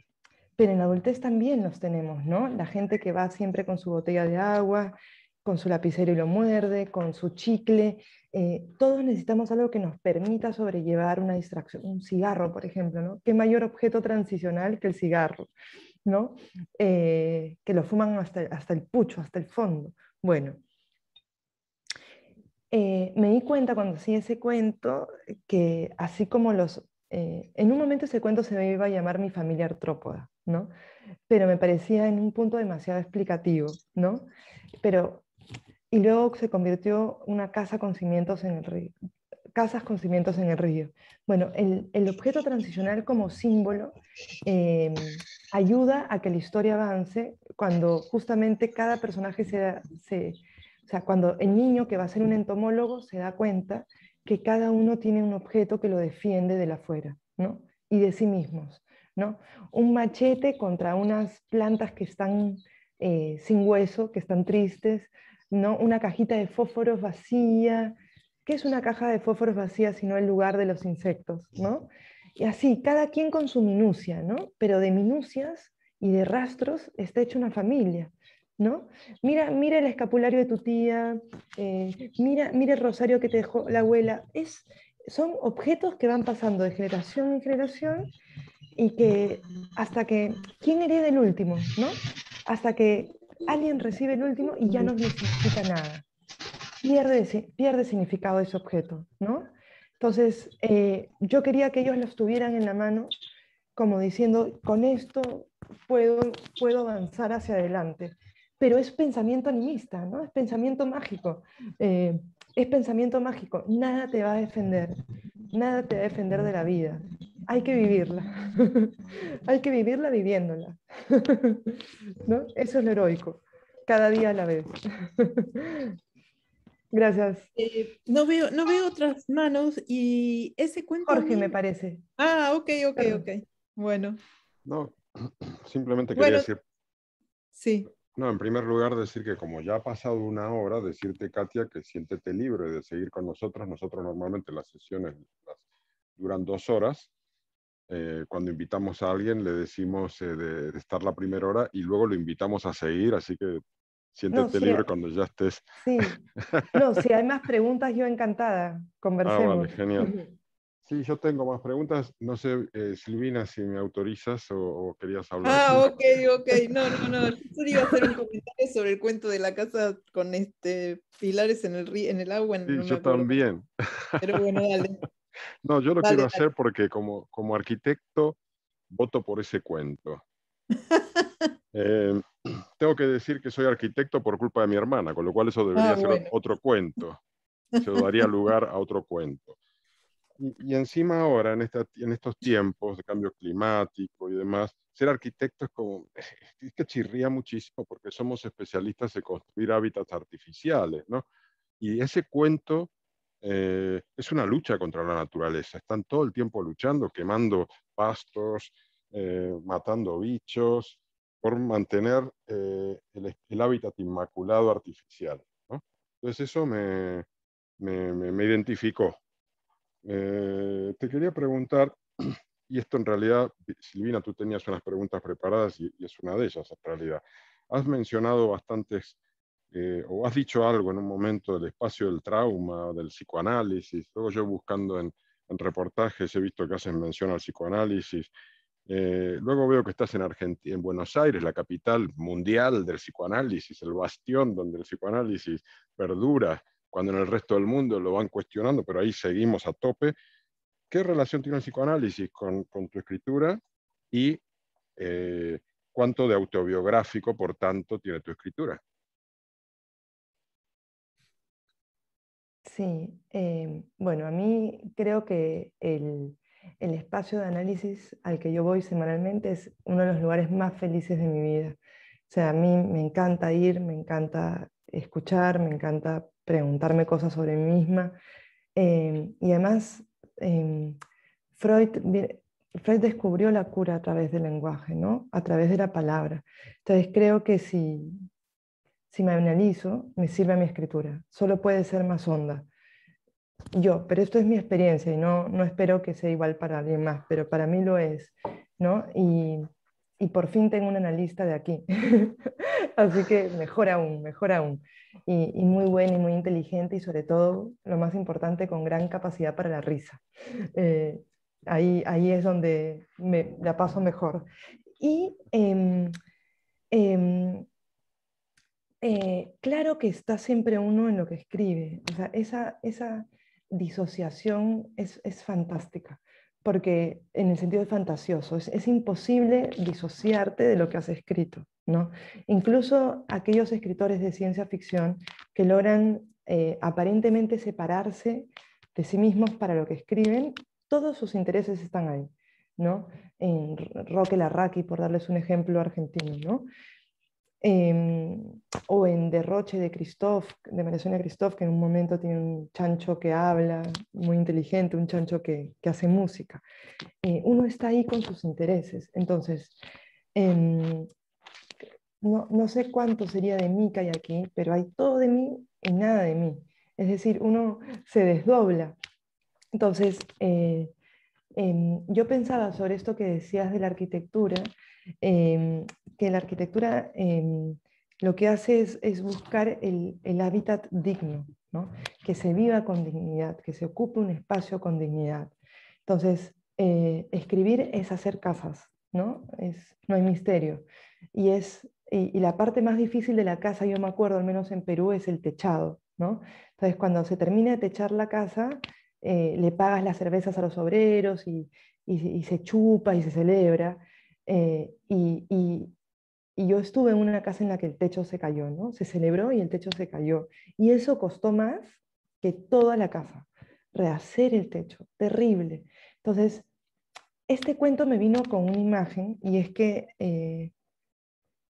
pero en la adultez también los tenemos, ¿no? La gente que va siempre con su botella de agua, con su lapicero y lo muerde, con su chicle. Eh, todos necesitamos algo que nos permita sobrellevar una distracción, un cigarro, por ejemplo, ¿no? ¿Qué mayor objeto transicional que el cigarro, ¿no? Eh, que lo fuman hasta, hasta el pucho, hasta el fondo. Bueno, eh, me di cuenta cuando hacía ese cuento que así como los... Eh, en un momento ese cuento se me iba a llamar Mi familia artrópoda, ¿no? Pero me parecía en un punto demasiado explicativo, ¿no? Pero... Y luego se convirtió una casa con cimientos en el río, casas con cimientos en el río. Bueno, el, objeto transicional como símbolo eh, ayuda a que la historia avance cuando justamente cada personaje se, se, o sea, cuando el niño que va a ser un entomólogo se da cuenta que cada uno tiene un objeto que lo defiende de la afuera, ¿no? Y de sí mismos, ¿no? Un machete contra unas plantas que están eh, sin hueso, que están tristes, ¿no? Una cajita de fósforos vacía. ¿Qué es una caja de fósforos vacía sino el lugar de los insectos, ¿no? Y así, cada quien con su minucia, ¿no? Pero de minucias y de rastros está hecha una familia. ¿no? Mira, mira el escapulario de tu tía, eh, mira, mira el rosario que te dejó la abuela. Es, son objetos que van pasando de generación en generación y que hasta que, ¿quién hereda el último? ¿no? Hasta que alguien recibe el último y ya no necesita nada. Pierde, pierde significado ese objeto, ¿no? Entonces, eh, yo quería que ellos los tuvieran en la mano, como diciendo, con esto puedo, puedo avanzar hacia adelante pero es pensamiento animista, ¿no? Es pensamiento mágico. Eh, es pensamiento mágico. Nada te va a defender. Nada te va a defender de la vida. Hay que vivirla. Hay que vivirla viviéndola. ¿No? Eso es lo heroico. Cada día a la vez. Gracias. Eh, no, veo, no veo otras manos y ese cuento. Jorge, me parece. Ah, ok, ok, ok. Bueno. No, simplemente quería decir. Sí. No, en primer lugar decir que como ya ha pasado una hora, decirte, Katia, que siéntete libre de seguir con nosotros. Nosotros normalmente las sesiones duran dos horas. Eh, cuando invitamos a alguien le decimos eh, de, estar la primera hora y luego lo invitamos a seguir, así que siéntete libre eh, cuando ya estés. Sí, no, si hay más preguntas, yo encantada, ah, conversemos. genial. Sí, yo tengo más preguntas. No sé, eh, Silvina, si me autorizas o, querías hablar. Ah, ok, ok. No, no, no. Yo iba a hacer un comentario sobre el cuento de la casa con este pilares en el, en el agua. sí, yo también. Pero bueno, dale. No, yo lo quiero hacer porque como, como arquitecto voto por ese cuento. Eh, tengo que decir que soy arquitecto por culpa de mi hermana, con lo cual eso ah, debería ser otro cuento. Se daría lugar a otro cuento. Y, encima ahora, en, esta, en estos tiempos de cambio climático y demás, ser arquitectos como, es que chirría muchísimo porque somos especialistas en construir hábitats artificiales, ¿no? Y ese cuento eh, es una lucha contra la naturaleza. Están todo el tiempo luchando, quemando pastos, eh, matando bichos, por mantener eh, el, el, hábitat inmaculado artificial. ¿no? Entonces eso me, me, me, me identificó. Eh, te quería preguntar, y esto en realidad, Silvina, tú tenías unas preguntas preparadas y, es una de ellas en realidad. Has mencionado bastantes, eh, o has dicho algo en un momento del espacio del trauma, del psicoanálisis. Luego yo buscando en, reportajes he visto que haces mención al psicoanálisis. Eh, luego veo que estás en, Argentina, en Buenos Aires, la capital mundial del psicoanálisis, el bastión donde el psicoanálisis perdura cuando en el resto del mundo lo van cuestionando, pero ahí seguimos a tope. ¿Qué relación tiene el psicoanálisis con, tu escritura y eh, cuánto de autobiográfico, por tanto, tiene tu escritura? Sí, em, bueno, a mí creo que el, el espacio de análisis al que yo voy semanalmente es uno de los lugares más felices de mi vida. O sea, a mí me encanta ir, me encanta escuchar, me encanta preguntarme cosas sobre mí misma. Em, y además, em, Freud, descubrió la cura a través del lenguaje, ¿no? a través de la palabra. Entonces creo que si, si me analizo, me sirve mi escritura. Solo puede ser más honda. Yo, pero esto es mi experiencia y no, no espero que sea igual para alguien más, pero para mí lo es. ¿no? Y, y por fin tengo un analista de aquí. Así que mejor aún, mejor aún. Y, muy buena y muy inteligente y sobre todo, lo más importante, con gran capacidad para la risa. Eh, ahí, es donde me la paso mejor. Y em, em, eh, claro que está siempre uno en lo que escribe. esa, disociación es fantástica porque en el sentido de fantasioso, es, imposible disociarte de lo que has escrito. ¿no? Incluso aquellos escritores de ciencia ficción que logran eh, aparentemente separarse de sí mismos para lo que escriben, todos sus intereses están ahí. ¿no? En Roque Larraqui, por darles un ejemplo argentino. ¿no? Em, o en Derroche de christoph de María Sonia que en un momento tiene un chancho que habla, muy inteligente, un chancho que, que hace música. Eh, uno está ahí con sus intereses. Entonces, em, no, no, sé cuánto sería de mí que hay aquí, pero hay todo de mí y nada de mí. Es decir, uno se desdobla. Entonces, eh, em, yo pensaba sobre esto que decías de la arquitectura, que la arquitectura em, lo que hace es, es buscar el, el, hábitat digno, ¿no? que se viva con dignidad, que se ocupe un espacio con dignidad. Entonces, eh, escribir es hacer casas, ¿no? Es, no hay misterio. Y, es, y, la parte más difícil de la casa, yo me acuerdo, al menos en Perú, es el techado. ¿no? Entonces, cuando se termina de techar la casa, eh, le pagas las cervezas a los obreros y, y, se chupa y se celebra. Eh, y, y yo estuve en una casa en la que el techo se cayó, ¿no? Se celebró y el techo se cayó. Y eso costó más que toda la casa. Rehacer el techo, terrible. Entonces, este cuento me vino con una imagen y es que eh,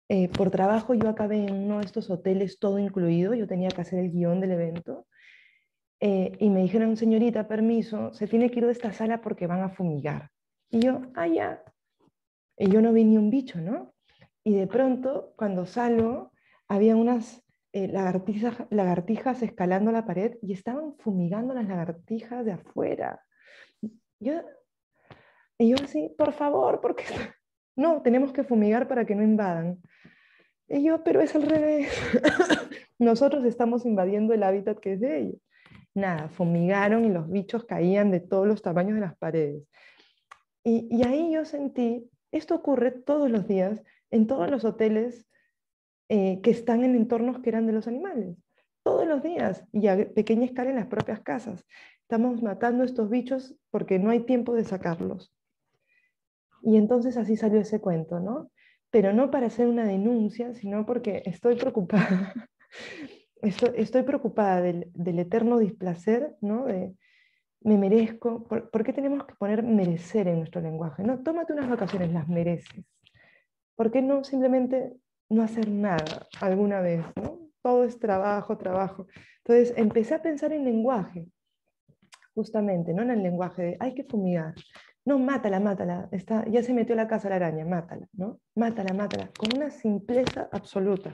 eh, por trabajo yo acabé en uno de estos hoteles todo incluido, yo tenía que hacer el guión del evento eh, y me dijeron, señorita, permiso, se tiene que ir de esta sala porque van a fumigar. Y yo, ah, Y yo no vi ni un bicho, ¿no? y de pronto, cuando salgo, había unas eh, lagartijas, lagartijas escalando la pared y estaban fumigando las lagartijas de afuera. Yo, y yo así, por favor, porque no, tenemos que fumigar para que no invadan. Y yo, pero es al revés. Nosotros estamos invadiendo el hábitat que es de ellos. Nada, fumigaron y los bichos caían de todos los tamaños de las paredes. Y, y ahí yo sentí, esto ocurre todos los días en todos los hoteles eh, que están en entornos que eran de los animales, todos los días y a pequeña escala en las propias casas. Estamos matando estos bichos porque no hay tiempo de sacarlos. Y entonces así salió ese cuento, ¿no? Pero no para hacer una denuncia, sino porque estoy preocupada. estoy, preocupada del, eterno displacer, ¿no? De, me merezco. ¿Por, qué tenemos que poner merecer en nuestro lenguaje? No, tómate unas vacaciones, las mereces. ¿Por qué no simplemente no hacer nada alguna vez? Todo es trabajo, trabajo. Entonces empecé a pensar en lenguaje, justamente, no en el lenguaje de hay que fumigar. No, mátala, mátala. Está, ya se metió la casa la araña, mátala, ¿no? Mátala, mátala, con una simpleza absoluta.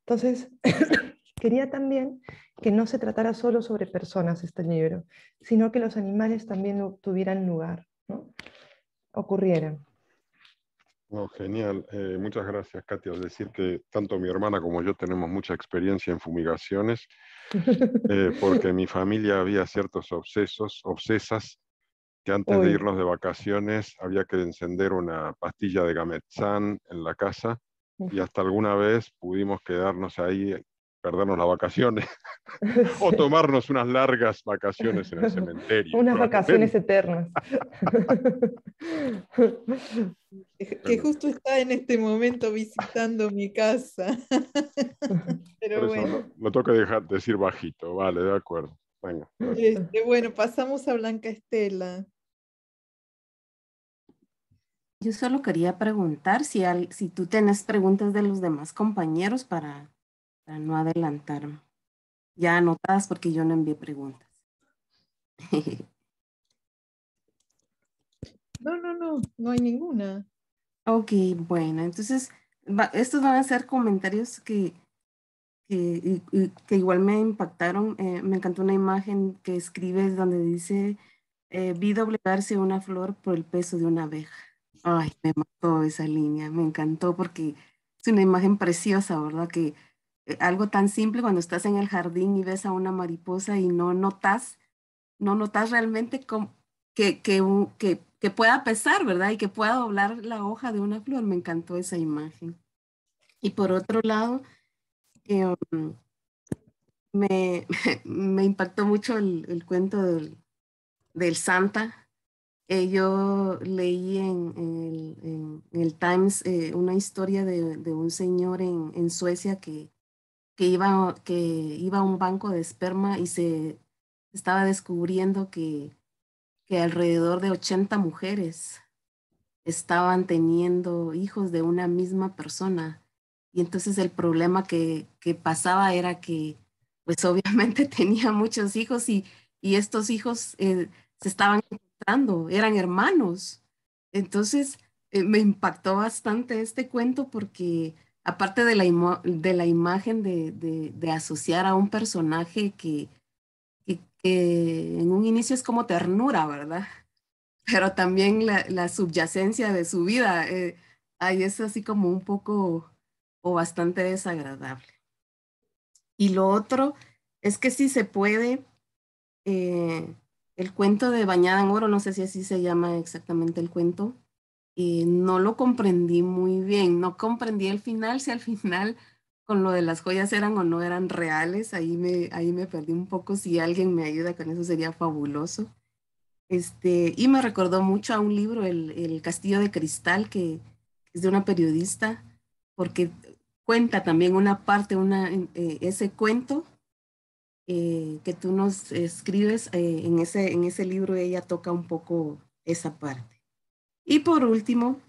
Entonces, quería también que no se tratara solo sobre personas este libro, sino que los animales también tuvieran lugar, ocurrieran genial. Eh, muchas gracias, Katia. Es decir, que tanto mi hermana como yo tenemos mucha experiencia en fumigaciones, eh, porque en mi familia había ciertos obsesos, obsesas, que antes de irnos de vacaciones había que encender una pastilla de gametzán en la casa y hasta alguna vez pudimos quedarnos ahí perdernos las vacaciones o tomarnos unas largas vacaciones en el cementerio. unas vacaciones eternas. que justo está en este momento visitando mi casa. Pero bueno. no toca dejar decir bajito, vale, de acuerdo. Este, bueno, pasamos a Blanca Estela. Yo solo quería preguntar si, si tú tienes preguntas de los demás compañeros para no adelantar Ya anotadas porque yo no envié preguntas. No, no, no, no hay ninguna. Ok, bueno, entonces estos van a ser comentarios que, que, igual me impactaron. Eh, me encantó una imagen que escribes donde dice, eh, vi doblegarse una flor por el peso de una abeja. Ay, me mató esa línea, me encantó porque es una imagen preciosa, ¿verdad? Que eh, algo tan simple cuando estás en el jardín y ves a una mariposa y no notas, no notas realmente que, que, que, pueda pesar, ¿verdad? Y que pueda doblar la hoja de una flor. Me encantó esa imagen. Y por otro lado, em, me, me, impactó mucho el, cuento del, Santa. Eh, yo leí en, el, Times eh, una historia de, de un señor en, en Suecia que, que iba, que iba a un banco de esperma y se estaba descubriendo que, que alrededor de 80 mujeres estaban teniendo hijos de una misma persona. Y entonces el problema que, pasaba era que, pues obviamente tenía muchos hijos y, y estos hijos eh, se estaban encontrando, eran hermanos. Entonces eh, me impactó bastante este cuento porque aparte de la, imagen de, asociar a un personaje que, en un inicio es como ternura, ¿verdad? Pero también la, subyacencia de su vida eh, ahí es así como un poco o bastante desagradable. Y lo otro es que si se puede, eh, el cuento de Bañada en Oro, no sé si así se llama exactamente el cuento, no lo comprendí muy bien, no comprendí el final, si al final con lo de las joyas eran o no eran reales, ahí me, ahí me perdí un poco, si alguien me ayuda con eso sería fabuloso. Este, y me recordó mucho a un libro, el, Castillo de Cristal, que es de una periodista, porque cuenta también una parte, una, eh, ese cuento eh, que tú nos escribes, eh, en, ese, en ese libro ella toca un poco esa parte. Y por último,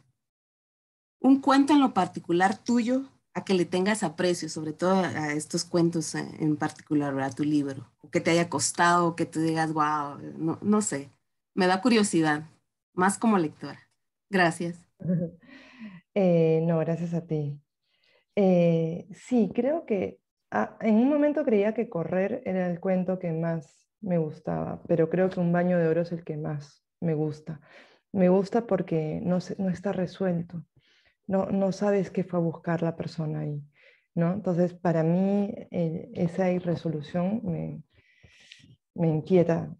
un cuento en lo particular tuyo a que le tengas aprecio, sobre todo a estos cuentos eh, en particular, a tu libro, o que te haya costado, que te digas, wow, no, sé, me da curiosidad, más como lectora. Gracias. Eh, no, gracias a ti. Eh, sí, creo que ah, en un momento creía que correr era el cuento que más me gustaba, pero creo que Un baño de oro es el que más me gusta. Me gusta porque no, está resuelto, no, sabes qué fue a buscar la persona ahí. ¿no? Entonces, para mí eh, esa irresolución me, inquieta.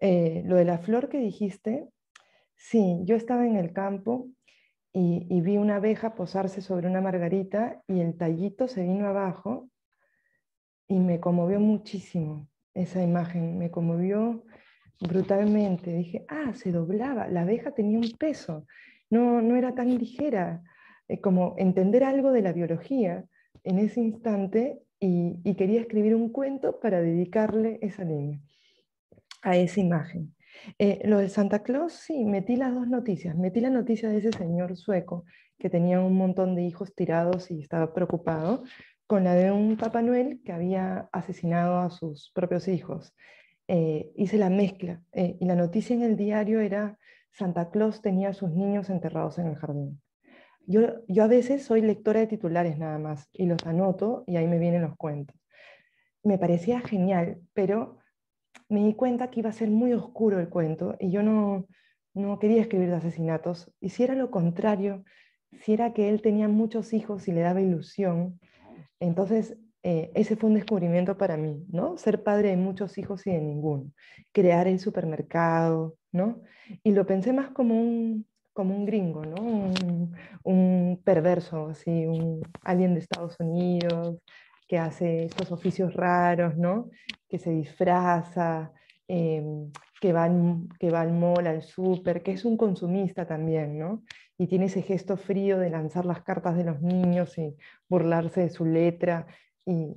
Eh, lo de la flor que dijiste, sí, yo estaba en el campo y, y, vi una abeja posarse sobre una margarita y el tallito se vino abajo y me conmovió muchísimo esa imagen, me conmovió brutalmente. Dije, ah, se doblaba, la abeja tenía un peso, no, no era tan ligera. Eh, como entender algo de la biología en ese instante y, quería escribir un cuento para dedicarle esa línea, a esa imagen. Eh, lo de Santa Claus, sí, metí las dos noticias. Metí la noticia de ese señor sueco que tenía un montón de hijos tirados y estaba preocupado, con la de un Papá Noel que había asesinado a sus propios hijos. Eh, hice la mezcla eh, y la noticia en el diario era Santa Claus tenía a sus niños enterrados en el jardín. Yo, yo a veces soy lectora de titulares nada más y los anoto y ahí me vienen los cuentos. Me parecía genial, pero me di cuenta que iba a ser muy oscuro el cuento y yo no, no quería escribir de asesinatos. Y si era lo contrario, si era que él tenía muchos hijos y le daba ilusión, entonces eh, ese fue un descubrimiento para mí, ¿no? Ser padre de muchos hijos y de ninguno, crear el supermercado, ¿no? Y lo pensé más como un, gringo, ¿no? Un, perverso, así, un alguien de Estados Unidos que hace estos oficios raros, ¿no? Que se disfraza, em, que, va al, que va al mall, al súper, que es un consumista también, ¿no? Y tiene ese gesto frío de lanzar las cartas de los niños y burlarse de su letra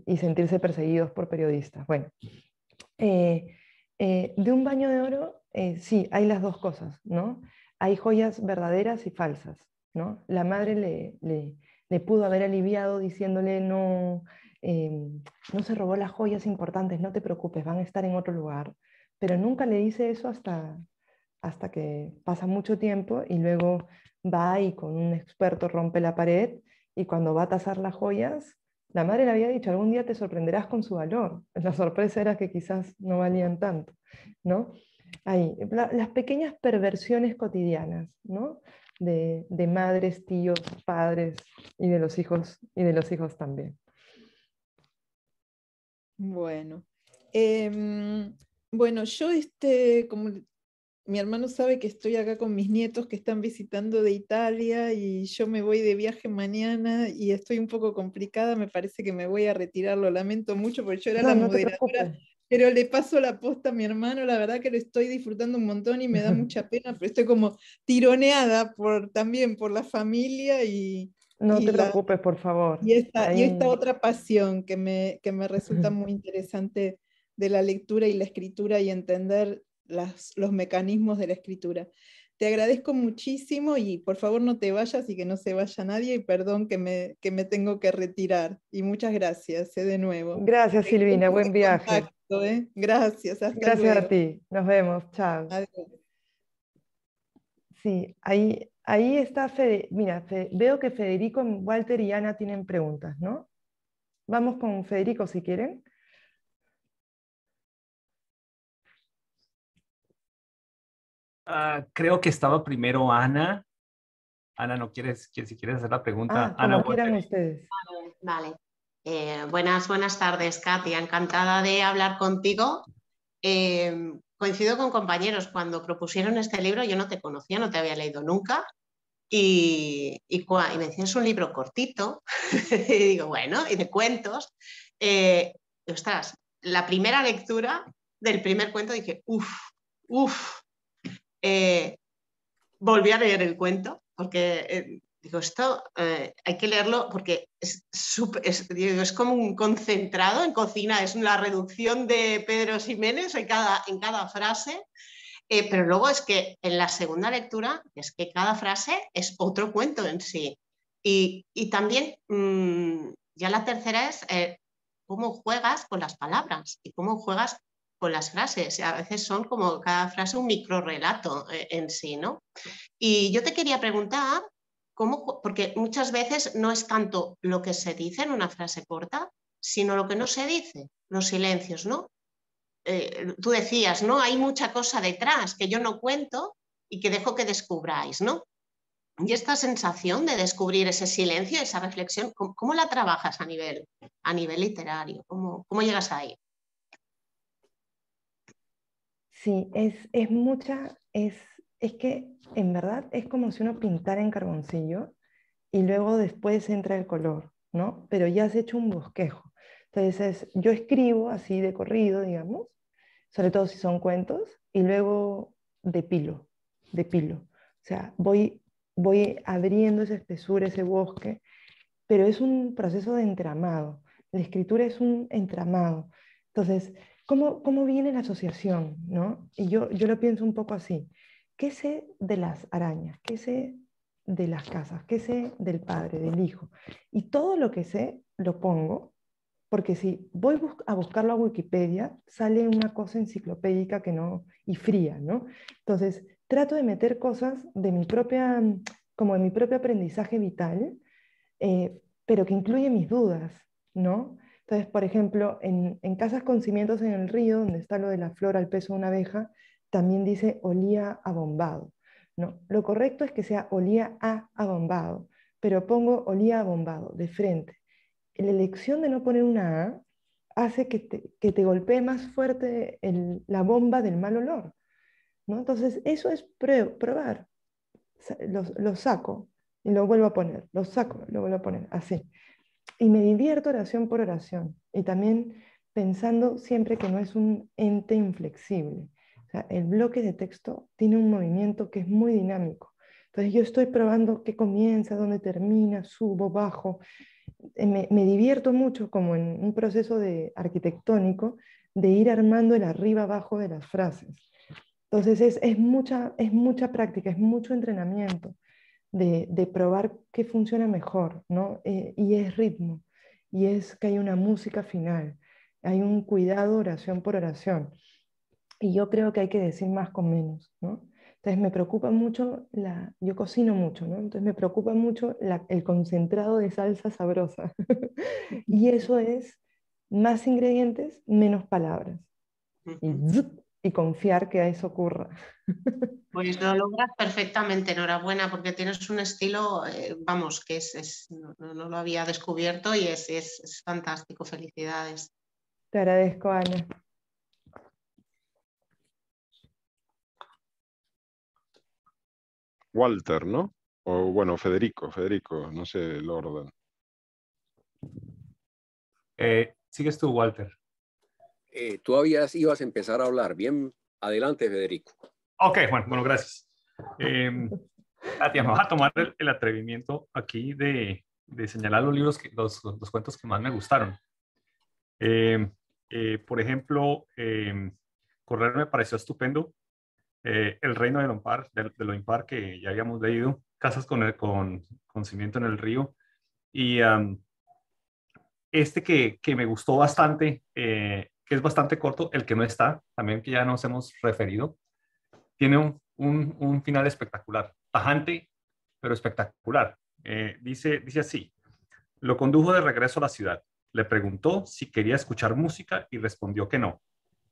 y, sentirse perseguidos por periodistas. Bueno, eh, eh, de un baño de oro, eh, sí, hay las dos cosas, ¿no? Hay joyas verdaderas y falsas, ¿no? La madre le, le pudo haber aliviado diciéndole, no, em, no se robó las joyas importantes, no te preocupes, van a estar en otro lugar. Pero nunca le dice eso hasta, hasta que pasa mucho tiempo y luego va y con un experto rompe la pared y cuando va a tasar las joyas la madre le había dicho, algún día te sorprenderás con su valor. La sorpresa era que quizás no valían tanto, ¿no? Ahí, las pequeñas perversiones cotidianas, ¿no? De, de, madres, tíos, padres y de los hijos, y de los hijos también. Bueno. Em, bueno, yo este, como mi hermano sabe que estoy acá con mis nietos que están visitando de Italia y yo me voy de viaje mañana y estoy un poco complicada, me parece que me voy a retirar, lo lamento mucho porque yo era la moderadora pero le paso la posta a mi hermano, la verdad que lo estoy disfrutando un montón y me da mucha pena, pero estoy como tironeada por, también por la familia y... No te preocupes, por favor. Y esta, y esta otra pasión que me, que me resulta muy interesante de la lectura y la escritura y entender los mecanismos de la escritura. Te agradezco muchísimo y por favor no te vayas y que no se vaya nadie y perdón que me, que me tengo que retirar. Y muchas gracias eh, de nuevo. Gracias Silvina, buen viaje. Eh. Gracias, Gracias a ti, nos vemos, chao. Sí, ahí, ahí está, mira, veo que Federico, Walter y Ana tienen preguntas, ¿no? Vamos con Federico si quieren. Ah, creo que estaba primero Ana. Ana, no quieres, si quieres hacer la pregunta. Ah, Ana, quieran ustedes. Vale. Eh, buenas, buenas tardes, Katia. Encantada de hablar contigo. Eh, coincido con compañeros, cuando propusieron este libro yo no te conocía, no te había leído nunca. Y, me decías un libro cortito. y digo, bueno, y de cuentos. Eh, la primera lectura del primer cuento dije, uff, uff, eh, volví a leer el cuento, porque eh, digo, esto eh, hay que leerlo porque es, como un concentrado en cocina, es una reducción de Pedro Jiménez en cada, en cada frase. pero luego es que en la segunda lectura, es que cada frase es otro cuento en sí. Y, también mm, ya la tercera es cómo juegas con las palabras y cómo juegas con las frases. A veces son como cada frase un micro relato eh, en sí, ¿no? Y yo te quería preguntar, ¿cómo, porque muchas veces no es tanto lo que se dice en una frase corta, sino lo que no se dice, los silencios, ¿no? Eh, tú decías, ¿no? Hay mucha cosa detrás que yo no cuento y que dejo que descubráis, ¿no? Y esta sensación de descubrir ese silencio, esa reflexión, ¿cómo, la trabajas a nivel, a nivel literario? ¿Cómo, ¿Cómo llegas ahí? Sí, es, mucha, es, es que en verdad es como si uno pintara en carboncillo y luego después entra el color, ¿no? Pero ya has hecho un bosquejo. Entonces, yo escribo así de corrido, digamos, sobre todo si son cuentos, y luego depilo, depilo. O sea, voy, voy abriendo esa espesura, ese bosque, pero es un proceso de entramado. La escritura es un entramado. Entonces, ¿Cómo, viene la asociación? ¿no? Y yo, lo pienso un poco así. ¿Qué sé de las arañas? ¿Qué sé de las casas? ¿Qué sé del padre, del hijo? Y todo lo que sé lo pongo, porque si voy a buscarlo a Wikipedia, sale una cosa enciclopédica que no, y fría, ¿no? Entonces, trato de meter cosas de mi propia, como de mi propio aprendizaje vital, eh, pero que incluye mis dudas, ¿no? Entonces, por ejemplo, en, Casas con Cimientos en el Río, donde está lo de la flor al peso de una abeja, también dice olía a bombado. No, lo correcto es que sea olía a abombado, pero pongo olía a bombado de frente. La elección de no poner una A hace que te, golpee más fuerte la bomba del mal olor. ¿no? Entonces, eso es probar. Lo, saco y lo vuelvo a poner, lo saco, lo vuelvo a poner, así y me divierto oración por oración y también pensando siempre que no es un ente inflexible. el bloque de texto tiene un movimiento que es muy dinámico. Entonces yo estoy probando qué comienza, dónde termina, subo, bajo. Eh, me, divierto mucho como en un proceso de arquitectónico de ir armando el arriba abajo de las frases. Entonces es, es, mucha, es mucha práctica, es mucho entrenamiento de, probar qué funciona mejor, ¿no? Eh, y es ritmo, y es que hay una música final, hay un cuidado oración por oración. Y yo creo que hay que decir más con menos, ¿no? Entonces me preocupa mucho, la, yo cocino mucho, ¿no? Entonces me preocupa mucho el concentrado de salsa sabrosa. y eso es más ingredientes, menos palabras y confiar que eso ocurra. Pues lo logras perfectamente, enhorabuena, porque tienes un estilo, eh, vamos, que es, es no, lo había descubierto y es, es, fantástico, felicidades. Te agradezco, Ana. Walter, ¿no? O bueno, Federico, Federico, no sé el orden. Eh, sigues tú, Walter eh, tú habías, ibas a empezar a hablar. Bien, adelante, Federico. Ok, Juan, bueno, gracias. Eh, me a tomar el, atrevimiento aquí de, señalar los libros, los, cuentos que más me gustaron. Em, eh, por ejemplo, em, Correr me pareció estupendo. Eh, el reino de lo, impar, de, lo impar que ya habíamos leído. Casas con, con, con cimiento en el río. Y este que, me gustó bastante eh, que es bastante corto, el que no está, también que ya nos hemos referido, tiene un, un, final espectacular, tajante, pero espectacular. Eh, dice, dice así, lo condujo de regreso a la ciudad, le preguntó si quería escuchar música y respondió que no.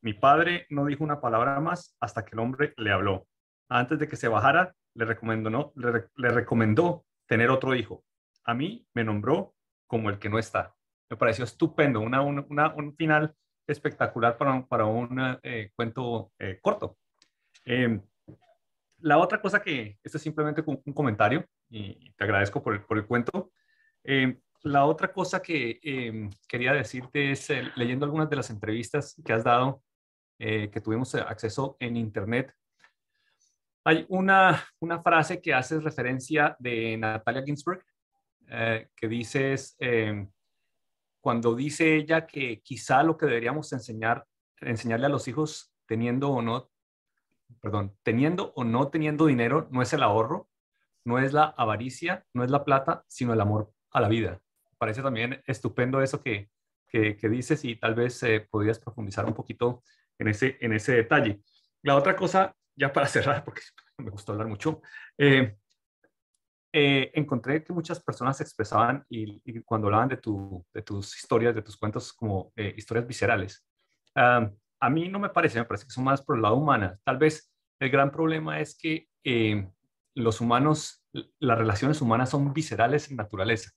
Mi padre no dijo una palabra más hasta que el hombre le habló. Antes de que se bajara, le recomendó, no, le, recomendó tener otro hijo. A mí me nombró como el que no está. Me pareció estupendo, una, un final espectacular para, para un eh, cuento eh, corto. Em, la otra cosa que, esto es simplemente un comentario y te agradezco por el, por el cuento. Em, la otra cosa que em, quería decirte es, eh, leyendo algunas de las entrevistas que has dado, que tuvimos acceso en internet, hay una, una frase que hace referencia de Natalia Ginsburg, que dices, cuando dice ella que quizá lo que deberíamos enseñar, enseñarle a los hijos teniendo o no, perdón, teniendo o no teniendo dinero no es el ahorro, no es la avaricia, no es la plata, sino el amor a la vida. Parece también estupendo eso que, que, dices y tal vez eh, podrías profundizar un poquito en ese, en ese detalle. La otra cosa, ya para cerrar, porque me gustó hablar mucho, eh, eh, encontré que muchas personas expresaban y, cuando hablaban de, tus historias, de tus cuentos como eh, historias viscerales. a mí no me parece, me parece que son más por el lado humano. Tal vez el gran problema es que eh, los humanos, las relaciones humanas son viscerales en naturaleza,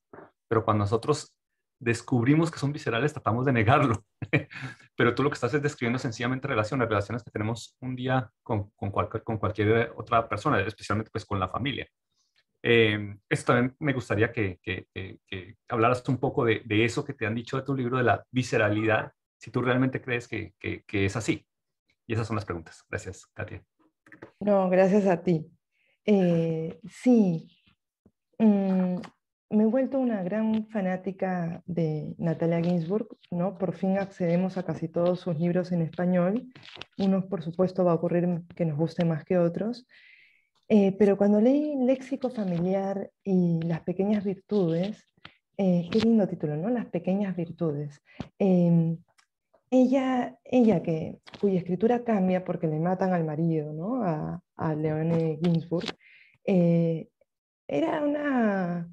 pero cuando nosotros descubrimos que son viscerales, tratamos de negarlo. pero tú lo que estás es describiendo sencillamente relaciones, relaciones que tenemos un día con, con cualquier otra persona, especialmente pues con la familia. Em, eso también me gustaría que, hablaras un poco de, eso que te han dicho de tu libro, de la visceralidad, si tú realmente crees que, es así. Y esas son las preguntas. Gracias, Katia. No, gracias a ti. Eh, sí, mm, me he vuelto una gran fanática de Natalia Ginsburg, ¿no? Por fin accedemos a casi todos sus libros en español. Unos, por supuesto, va a ocurrir que nos guste más que otros. Eh, pero cuando leí Léxico familiar y las pequeñas virtudes, eh, qué lindo título, ¿no? Las pequeñas virtudes. Em, ella, ella que, cuya escritura cambia porque le matan al marido, ¿no? A, Leone Ginsburg, eh, era una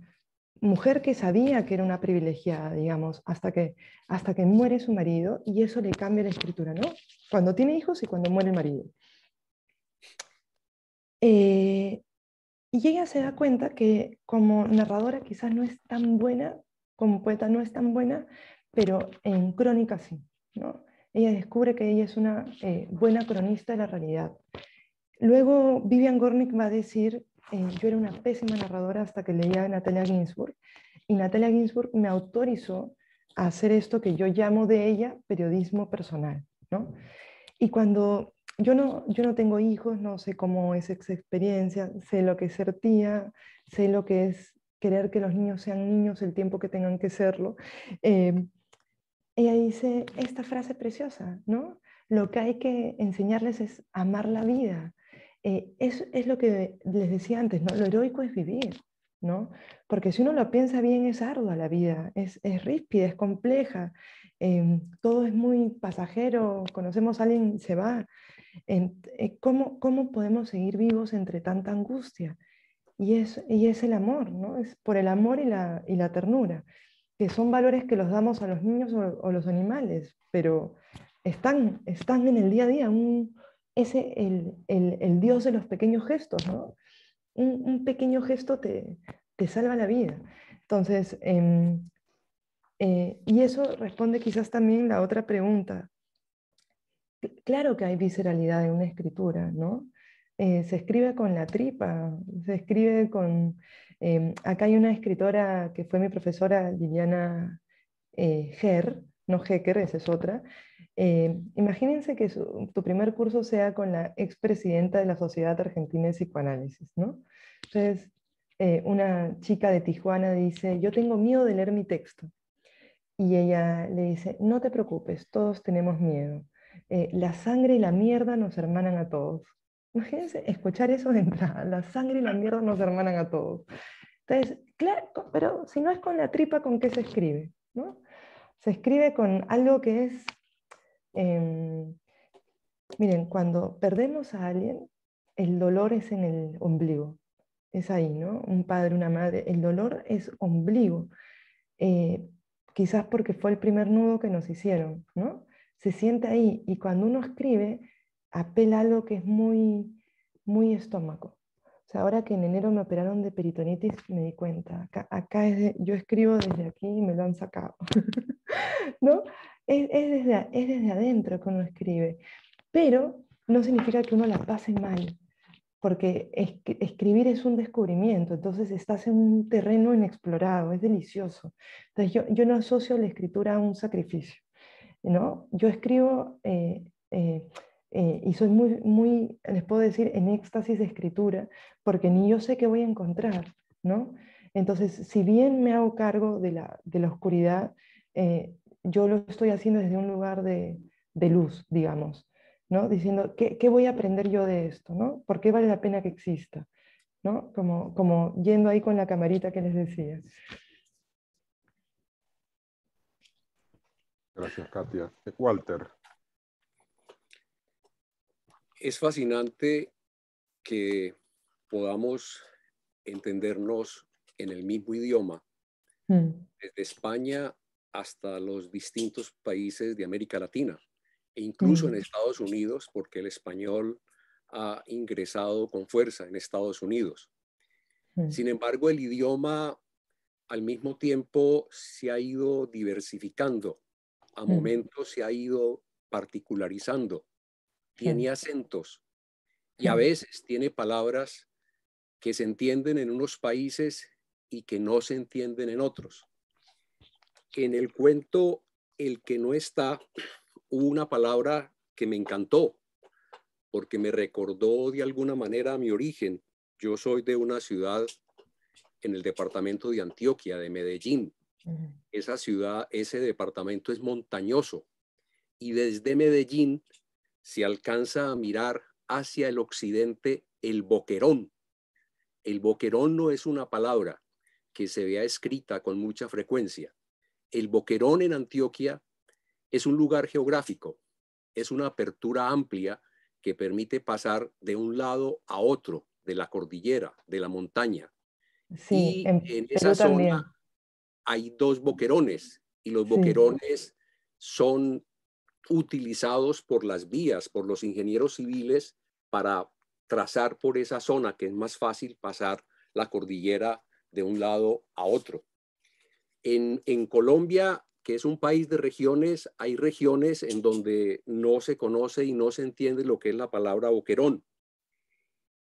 mujer que sabía que era una privilegiada, digamos, hasta que, hasta que muere su marido y eso le cambia la escritura, ¿no? Cuando tiene hijos y cuando muere el marido. Eh, y ella se da cuenta que como narradora quizás no es tan buena, como poeta no es tan buena, pero en crónica sí. ¿no? Ella descubre que ella es una eh, buena cronista de la realidad. Luego Vivian Gornick va a decir, eh, yo era una pésima narradora hasta que leía a Natalia Ginsburg, y Natalia Ginsburg me autorizó a hacer esto que yo llamo de ella periodismo personal. ¿no? Y cuando yo no, yo no tengo hijos, no sé cómo es esa experiencia, sé lo que es ser tía, sé lo que es querer que los niños sean niños el tiempo que tengan que serlo. y eh, ella dice esta frase preciosa, ¿no? Lo que hay que enseñarles es amar la vida. Eh, es lo que les decía antes, ¿no? Lo heroico es vivir, ¿no? Porque si uno lo piensa bien, es ardua la vida, es, ríspida, es compleja, eh, todo es muy pasajero, conocemos a alguien, se va, eh, ¿cómo, ¿Cómo podemos seguir vivos entre tanta angustia? Y es, y es el amor, ¿no? Es por el amor y la, y la ternura, que son valores que los damos a los niños o, los animales, pero están, están en el día a día. Un, ese, el, el, el, Dios de los pequeños gestos, ¿no? Un, pequeño gesto te, te, salva la vida. Entonces, em, eh, y eso responde quizás también la otra pregunta, claro que hay visceralidad en una escritura, ¿no? Eh, se escribe con la tripa, se escribe con... Eh, acá hay una escritora que fue mi profesora, Liliana eh, Ger, no Hecker, esa es otra. Eh, imagínense que tu primer curso sea con la expresidenta de la Sociedad Argentina de Psicoanálisis, ¿no? Entonces, una chica de Tijuana dice, yo tengo miedo de leer mi texto. Y ella le dice, no te preocupes, todos tenemos miedo eh, la sangre y la mierda nos hermanan a todos. Imagínense escuchar eso de entrada, la sangre y la mierda nos hermanan a todos. Entonces, claro, pero si no es con la tripa, ¿con qué se escribe? ¿No? Se escribe con algo que es, em, miren, cuando perdemos a alguien, el dolor es en el ombligo, es ahí, ¿no? Un padre, una madre, el dolor es ombligo, eh, quizás porque fue el primer nudo que nos hicieron, ¿no? se siente ahí y cuando uno escribe apela a algo que es muy, muy estómago. O sea, ahora que en enero me operaron de peritonitis, me di cuenta. Acá, es yo escribo desde aquí y me lo han sacado. ¿No? Es, es, desde, es adentro que uno escribe. Pero no significa que uno la pase mal, porque escribir es un descubrimiento, entonces estás en un terreno inexplorado, es delicioso. Entonces yo, yo no asocio la escritura a un sacrificio. ¿no? Yo escribo eh, eh, eh, y soy muy, muy, les puedo decir, en éxtasis de escritura, porque ni yo sé qué voy a encontrar, ¿no? Entonces, si bien me hago cargo de la, oscuridad, yo lo estoy haciendo desde un lugar de, luz, digamos, ¿no? Diciendo, ¿qué, voy a aprender yo de esto, ¿no? ¿Por qué vale la pena que exista? ¿no? Como, como yendo ahí con la camarita que les decía. Gracias, Katia. Eh, Walter. Es fascinante que podamos entendernos en el mismo idioma, hmm. desde España hasta los distintos países de América Latina, e incluso hmm. en Estados Unidos, porque el español ha ingresado con fuerza en Estados Unidos. Hmm. Sin embargo, el idioma al mismo tiempo se ha ido diversificando a mm. momentos se ha ido particularizando, tiene acentos y a veces tiene palabras que se entienden en unos países y que no se entienden en otros. En el cuento El que no está, hubo una palabra que me encantó, porque me recordó de alguna manera mi origen. Yo soy de una ciudad en el departamento de Antioquia, de Medellín, esa ciudad, ese departamento es montañoso y desde Medellín se alcanza a mirar hacia el occidente el boquerón. El boquerón no es una palabra que se vea escrita con mucha frecuencia. El boquerón en Antioquia es un lugar geográfico, es una apertura amplia que permite pasar de un lado a otro de la cordillera, de la montaña. Sí, en, en esa zona hay dos boquerones y los boquerones son utilizados por las vías, por los ingenieros civiles para trazar por esa zona que es más fácil pasar la cordillera de un lado a otro. en Colombia, que es un país de regiones, hay regiones en donde no se conoce y no se entiende lo que es la palabra boquerón.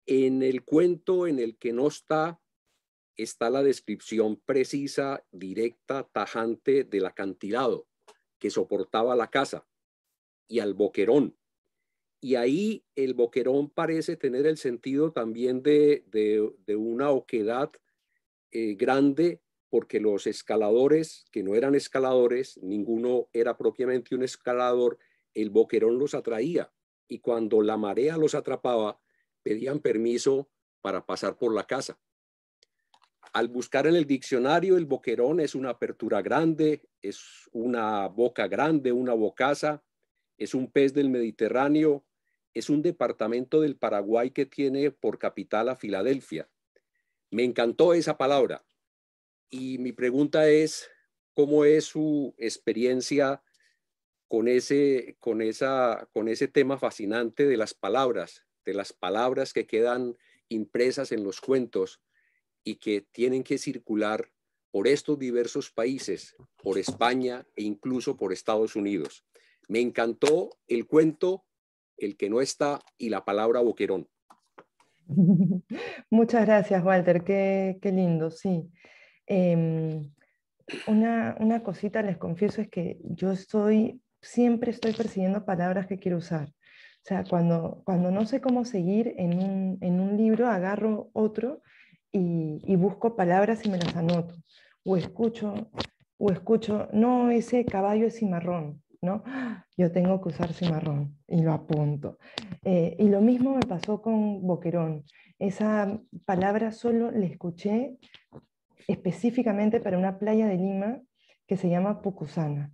En el cuento en el que no está, está la descripción precisa, directa, tajante del acantilado que soportaba la casa y al boquerón. Y ahí el boquerón parece tener el sentido también de, de, una oquedad eh, grande porque los escaladores, que no eran escaladores, ninguno era propiamente un escalador, el boquerón los atraía y cuando la marea los atrapaba, pedían permiso para pasar por la casa al buscar en el diccionario, el boquerón es una apertura grande, es una boca grande, una bocaza, es un pez del Mediterráneo, es un departamento del Paraguay que tiene por capital a Filadelfia. Me encantó esa palabra. Y mi pregunta es, ¿cómo es su experiencia con ese, con esa, con ese tema fascinante de las palabras, de las palabras que quedan impresas en los cuentos? y que tienen que circular por estos diversos países, por España e incluso por Estados Unidos. Me encantó el cuento El que no está y la palabra boquerón. Muchas gracias, Walter. Qué, lindo, sí. Em, una, una cosita, les confieso, es que yo estoy, siempre estoy persiguiendo palabras que quiero usar. O sea, cuando, cuando no sé cómo seguir en un, en un libro, agarro otro y, busco palabras y me las anoto. O escucho, o escucho, no, ese caballo es cimarrón, ¿no? Yo tengo que usar cimarrón y lo apunto. Eh, y lo mismo me pasó con Boquerón. Esa palabra solo la escuché específicamente para una playa de Lima que se llama Pucusana.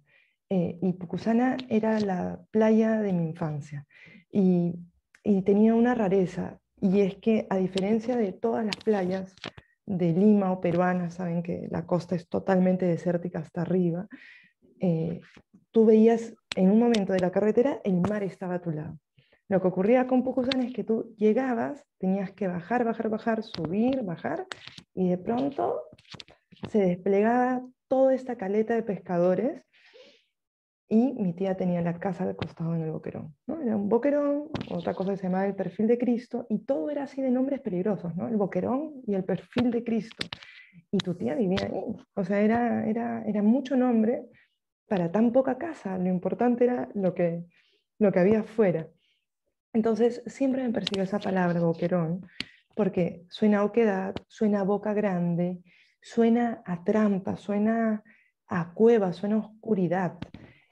Eh, y Pucusana era la playa de mi infancia. y tenía una rareza. Y es que a diferencia de todas las playas de Lima o peruanas, saben que la costa es totalmente desértica hasta arriba, eh, tú veías en un momento de la carretera el mar estaba a tu lado. Lo que ocurría con pocos es que tú llegabas, tenías que bajar, bajar, bajar, subir, bajar, y de pronto se desplegaba toda esta caleta de pescadores y mi tía tenía la casa al costado en el boquerón. Era un boquerón, otra cosa que se llamaba el perfil de Cristo, y todo era así de nombres peligrosos, ¿no? el boquerón y el perfil de Cristo. Y tu tía vivía ahí, o sea, era, era, era mucho nombre para tan poca casa, lo importante era lo que, lo que había afuera. Entonces, siempre me percibió esa palabra, boquerón, porque suena a oquedad, suena a boca grande, suena a trampa, suena a cueva, suena a oscuridad.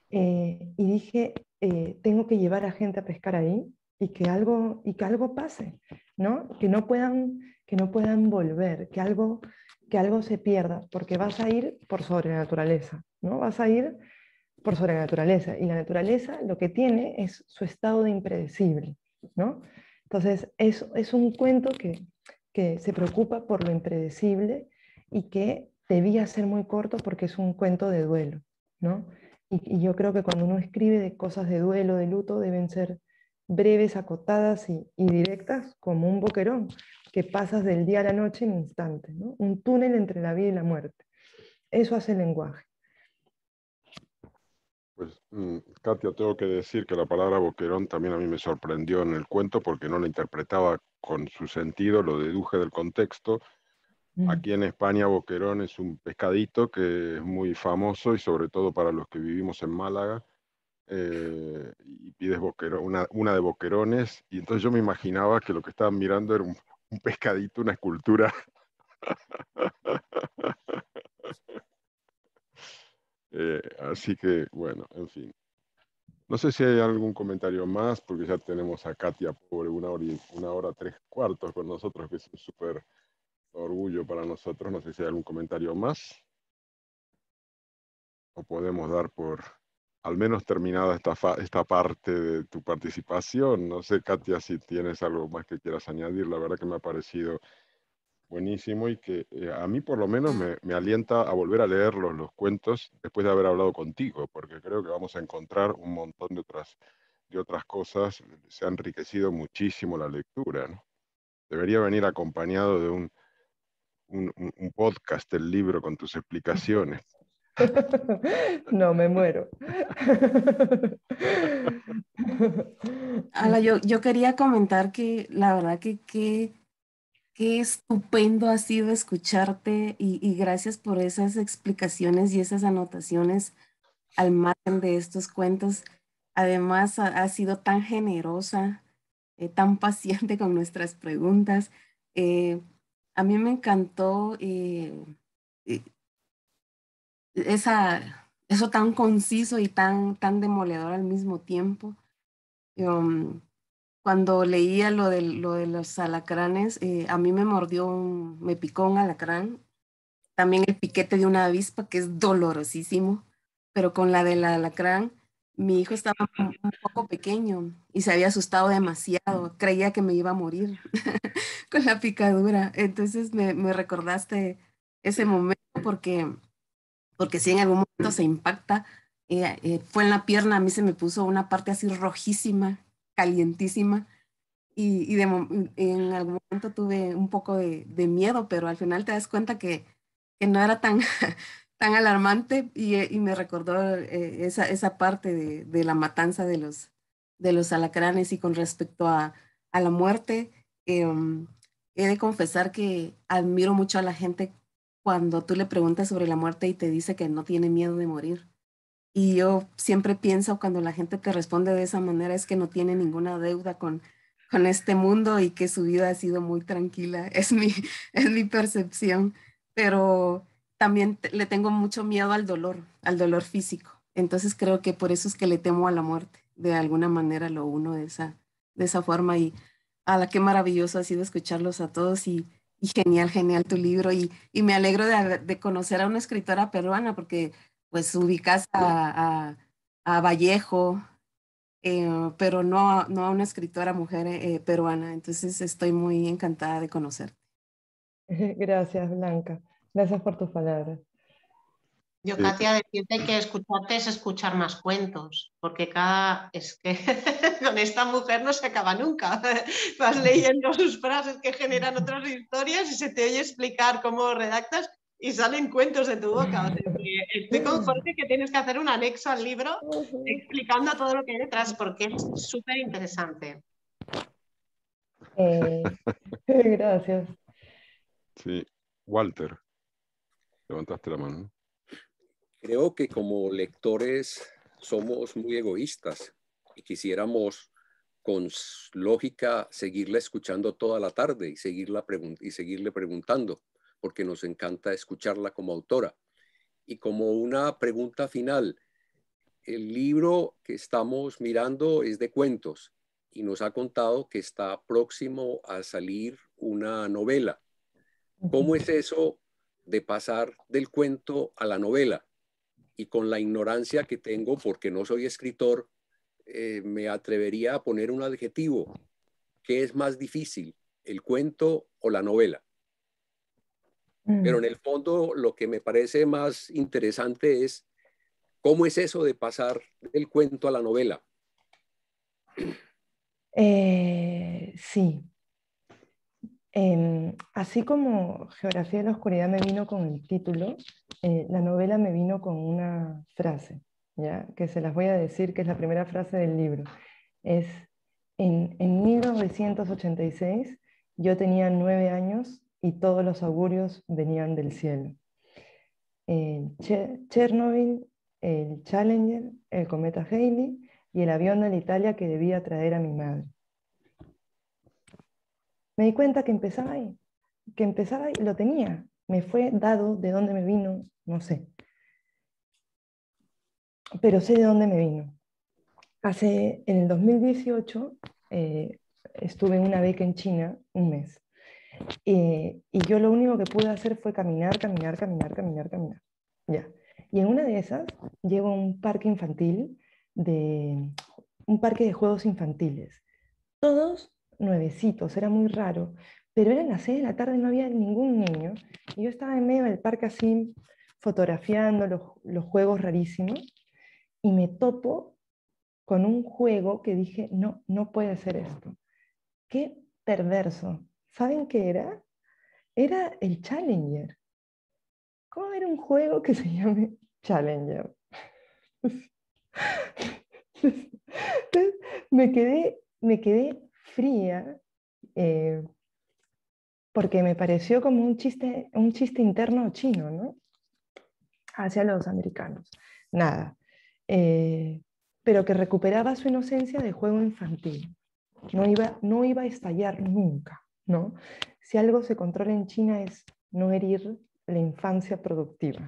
Eh, y dije, eh, tengo que llevar a gente a pescar ahí y que algo, y que algo pase, ¿no? Que, no puedan, que no puedan volver, que algo, que algo se pierda, porque vas a ir por sobre la naturaleza, ¿no? Vas a ir por sobre la naturaleza y la naturaleza lo que tiene es su estado de impredecible, ¿no? Entonces, es, es un cuento que, que se preocupa por lo impredecible y que debía ser muy corto porque es un cuento de duelo, ¿no? Y, yo creo que cuando uno escribe de cosas de duelo, de luto, deben ser breves, acotadas y, y directas, como un boquerón, que pasas del día a la noche en instantes, ¿no? un túnel entre la vida y la muerte. Eso hace lenguaje. Pues, mm, Katia, tengo que decir que la palabra boquerón también a mí me sorprendió en el cuento porque no la interpretaba con su sentido, lo deduje del contexto Mm. Aquí en España, boquerón es un pescadito que es muy famoso y sobre todo para los que vivimos en Málaga. Eh, y pides una, una, de boquerones. Y entonces yo me imaginaba que lo que estaban mirando era un, pescadito, una escultura. Eh, así que, bueno, en fin. No sé si hay algún comentario más, porque ya tenemos a Katia, por una hora, una hora tres cuartos con nosotros, que es súper orgullo para nosotros. No sé si hay algún comentario más. O podemos dar por al menos terminada esta, esta parte de tu participación. No sé, Katia, si tienes algo más que quieras añadir. La verdad que me ha parecido buenísimo y que eh, a mí por lo menos me, me alienta a volver a leer los, los, cuentos después de haber hablado contigo, porque creo que vamos a encontrar un montón de otras, de otras cosas. Se ha enriquecido muchísimo la lectura. Debería venir acompañado de un un, podcast el libro con tus explicaciones. No, me muero. Ala, yo, yo, quería comentar que la verdad que qué que estupendo ha sido escucharte y, gracias por esas explicaciones y esas anotaciones al margen de estos cuentos. Además, ha, sido tan generosa, eh, tan paciente con nuestras preguntas. Eh, a mí me encantó eh, eh, esa, eso tan conciso y tan, tan demoledor al mismo tiempo. Em, cuando leía lo de, lo de los alacranes, eh, a mí me mordió, me picó un alacrán. También el piquete de una avispa, que es dolorosísimo, pero con la del alacrán mi hijo estaba un poco pequeño y se había asustado demasiado. Creía que me iba a morir con la picadura. Entonces me, recordaste ese momento porque, porque si en algún momento se impacta, eh, eh, fue en la pierna, a mí se me puso una parte así rojísima, calientísima. Y, en algún momento tuve un poco de, miedo, pero al final te das cuenta que, que no era tan, tan alarmante y, eh, me recordó eh, esa, esa, parte de, de, la matanza de los, de los alacranes y con respecto a, a la muerte. Em, he de confesar que admiro mucho a la gente cuando tú le preguntas sobre la muerte y te dice que no tiene miedo de morir. Y yo siempre pienso cuando la gente te responde de esa manera es que no tiene ninguna deuda con, con este mundo y que su vida ha sido muy tranquila. Es mi, es mi percepción. Pero también le tengo mucho miedo al dolor, al dolor físico. Entonces creo que por eso es que le temo a la muerte. De alguna manera lo uno de esa, esa forma y a ah, la qué maravilloso ha sido escucharlos a todos y, genial, genial tu libro y, me alegro de, conocer a una escritora peruana porque pues ubicas a, Vallejo, eh, pero no, no a una escritora mujer eh, eh, peruana. Entonces estoy muy encantada de conocerte. Gracias, Blanca. Gracias por tus palabras. Yo, Katia, decirte que escucharte es escuchar más cuentos, porque cada. Es que con esta mujer no se acaba nunca. Vas leyendo sus frases que generan otras historias y se te oye explicar cómo redactas y salen cuentos de tu boca. estoy con que tienes que hacer un anexo al libro explicando todo lo que hay detrás, porque es súper interesante. Eh, gracias. Sí, Walter. Levantaste la mano. Creo que como lectores somos muy egoístas y quisiéramos con lógica seguirla escuchando toda la tarde y, seguirla y seguirle preguntando, porque nos encanta escucharla como autora. Y como una pregunta final, el libro que estamos mirando es de cuentos y nos ha contado que está próximo a salir una novela. ¿Cómo es eso de pasar del cuento a la novela. Y con la ignorancia que tengo, porque no soy escritor, eh, me atrevería a poner un adjetivo. ¿Qué es más difícil, el cuento o la novela? Mm. Pero en el fondo lo que me parece más interesante es cómo es eso de pasar del cuento a la novela. Eh, sí, Em, así como Geografía de la Oscuridad me vino con el título, eh, la novela me vino con una frase, ¿ya? que se las voy a decir, que es la primera frase del libro. Es, en, 1986 yo tenía nueve años y todos los augurios venían del cielo. Eh, Chernobyl, el Challenger, el cometa Halley y el avión de Italia que debía traer a mi madre me di cuenta que empezaba ahí, que empezaba y lo tenía. Me fue dado de dónde me vino, no sé. Pero sé de dónde me vino. Hace, en el 2018 eh, estuve en una beca en China un mes. y yo lo único que pude hacer fue caminar, caminar, caminar, caminar, caminar. Ya. Y en una de esas llego a un parque infantil, de, un parque de juegos infantiles. Todos nuevecitos, era muy raro, pero eran las 6 de la tarde, no había ningún niño, y yo estaba en medio del parque así fotografiando los, juegos rarísimos, y me topo con un juego que dije, no, no puede ser esto. Qué perverso. ¿Saben qué era? Era el Challenger. ¿Cómo era un juego que se llame Challenger? me quedé, me quedé fría, eh, porque me pareció como un chiste, un chiste interno chino, ¿no? Hacia los americanos. Nada. Eh, pero que recuperaba su inocencia de juego infantil. No iba, no iba a estallar nunca, ¿no? Si algo se controla en China es no herir la infancia productiva.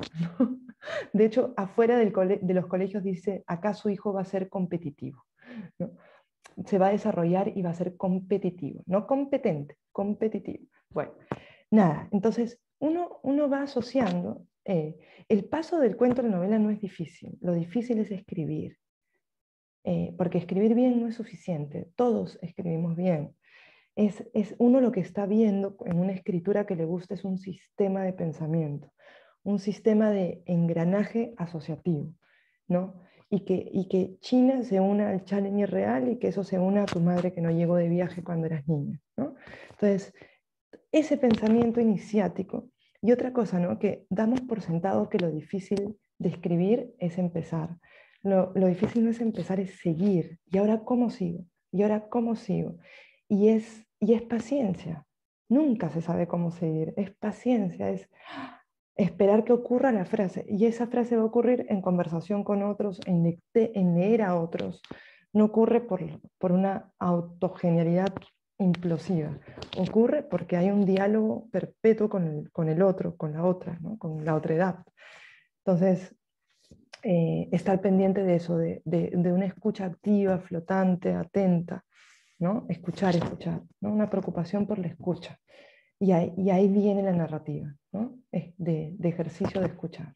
De hecho, afuera de los colegios dice, acá su hijo va a ser competitivo. ¿no? se va a desarrollar y va a ser competitivo, no competente, competitivo. Bueno, nada, entonces uno, uno va asociando, eh, el paso del cuento a la novela no es difícil, lo difícil es escribir, eh, porque escribir bien no es suficiente, todos escribimos bien. Es, es uno lo que está viendo en una escritura que le gusta, es un sistema de pensamiento, un sistema de engranaje asociativo, ¿no? y que, y que China se una al challenge real y que eso se una a tu madre que no llegó de viaje cuando eras niña. ¿no? Entonces, ese pensamiento iniciático. Y otra cosa, ¿no? que damos por sentado que lo difícil de escribir es empezar. Lo, lo difícil no es empezar, es seguir. ¿Y ahora cómo sigo? ¿Y ahora cómo sigo? Y es, y es paciencia. Nunca se sabe cómo seguir. Es paciencia, es esperar que ocurra la frase. Y esa frase va a ocurrir en conversación con otros, e-, en, leer a otros. No ocurre por, por una autogenialidad implosiva. Ocurre porque hay un diálogo perpetuo con el, con el otro, con la otra, con la otra edad. Entonces, eh, estar pendiente de eso, de, de, de, una escucha activa, flotante, atenta, ¿no? escuchar, escuchar, ¿no? una preocupación por la escucha. Y ahí, viene la narrativa ¿no? de, de ejercicio de escuchar.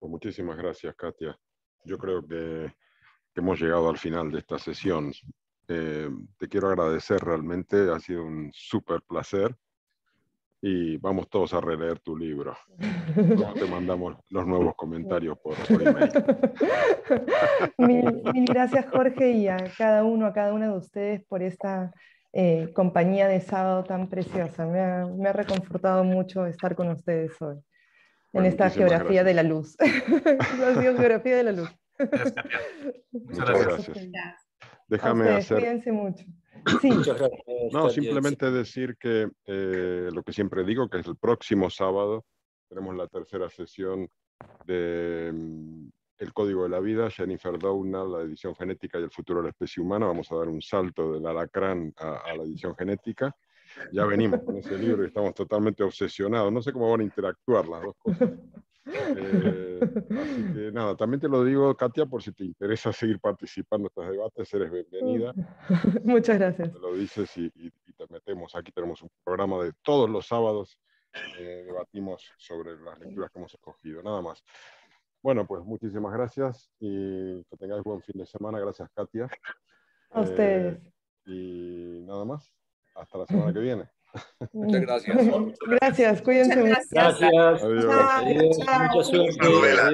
Pues muchísimas gracias, Katia. Yo creo que, hemos llegado al final de esta sesión. Eh, te quiero agradecer realmente, ha sido un súper placer y vamos todos a releer tu libro. te mandamos los nuevos comentarios por, email. Mil, gracias, Jorge, y a cada uno, a cada una de ustedes por esta eh, compañía de sábado tan preciosa. Me ha, reconfortado mucho estar con ustedes hoy en esta geografía de la luz. yo geografía de la luz. Muchas gracias. Déjame hacer. Cuídense mucho. gracias. No, simplemente decir que eh, lo que siempre digo, que es el próximo sábado, tenemos la tercera sesión de mm, El Código de la Vida, Jennifer Doudna, la edición genética y el futuro de la especie humana. Vamos a dar un salto del alacrán a la edición genética ya venimos con ese libro y estamos totalmente obsesionados. No sé cómo van a interactuar las dos cosas. Eh, así que nada, también te lo digo, Katia, por si te interesa seguir participando en estos debates, eres bienvenida. Muchas gracias. Te lo dices y, te metemos. Aquí tenemos un programa de todos los sábados. Eh, debatimos sobre las lecturas que hemos escogido, nada más. Bueno, pues muchísimas gracias y que tengáis buen fin de semana. Gracias, Katia. A ustedes. Eh, y nada más. Hasta la semana que viene. Muchas mm. gracias. Gracias, cuídense Gracias. gracias. Adiós. Adiós. la próxima novela.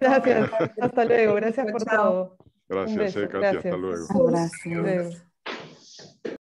Gracias. Hasta luego. Gracias por todo. Gracias, eh, Hasta luego. Gracias.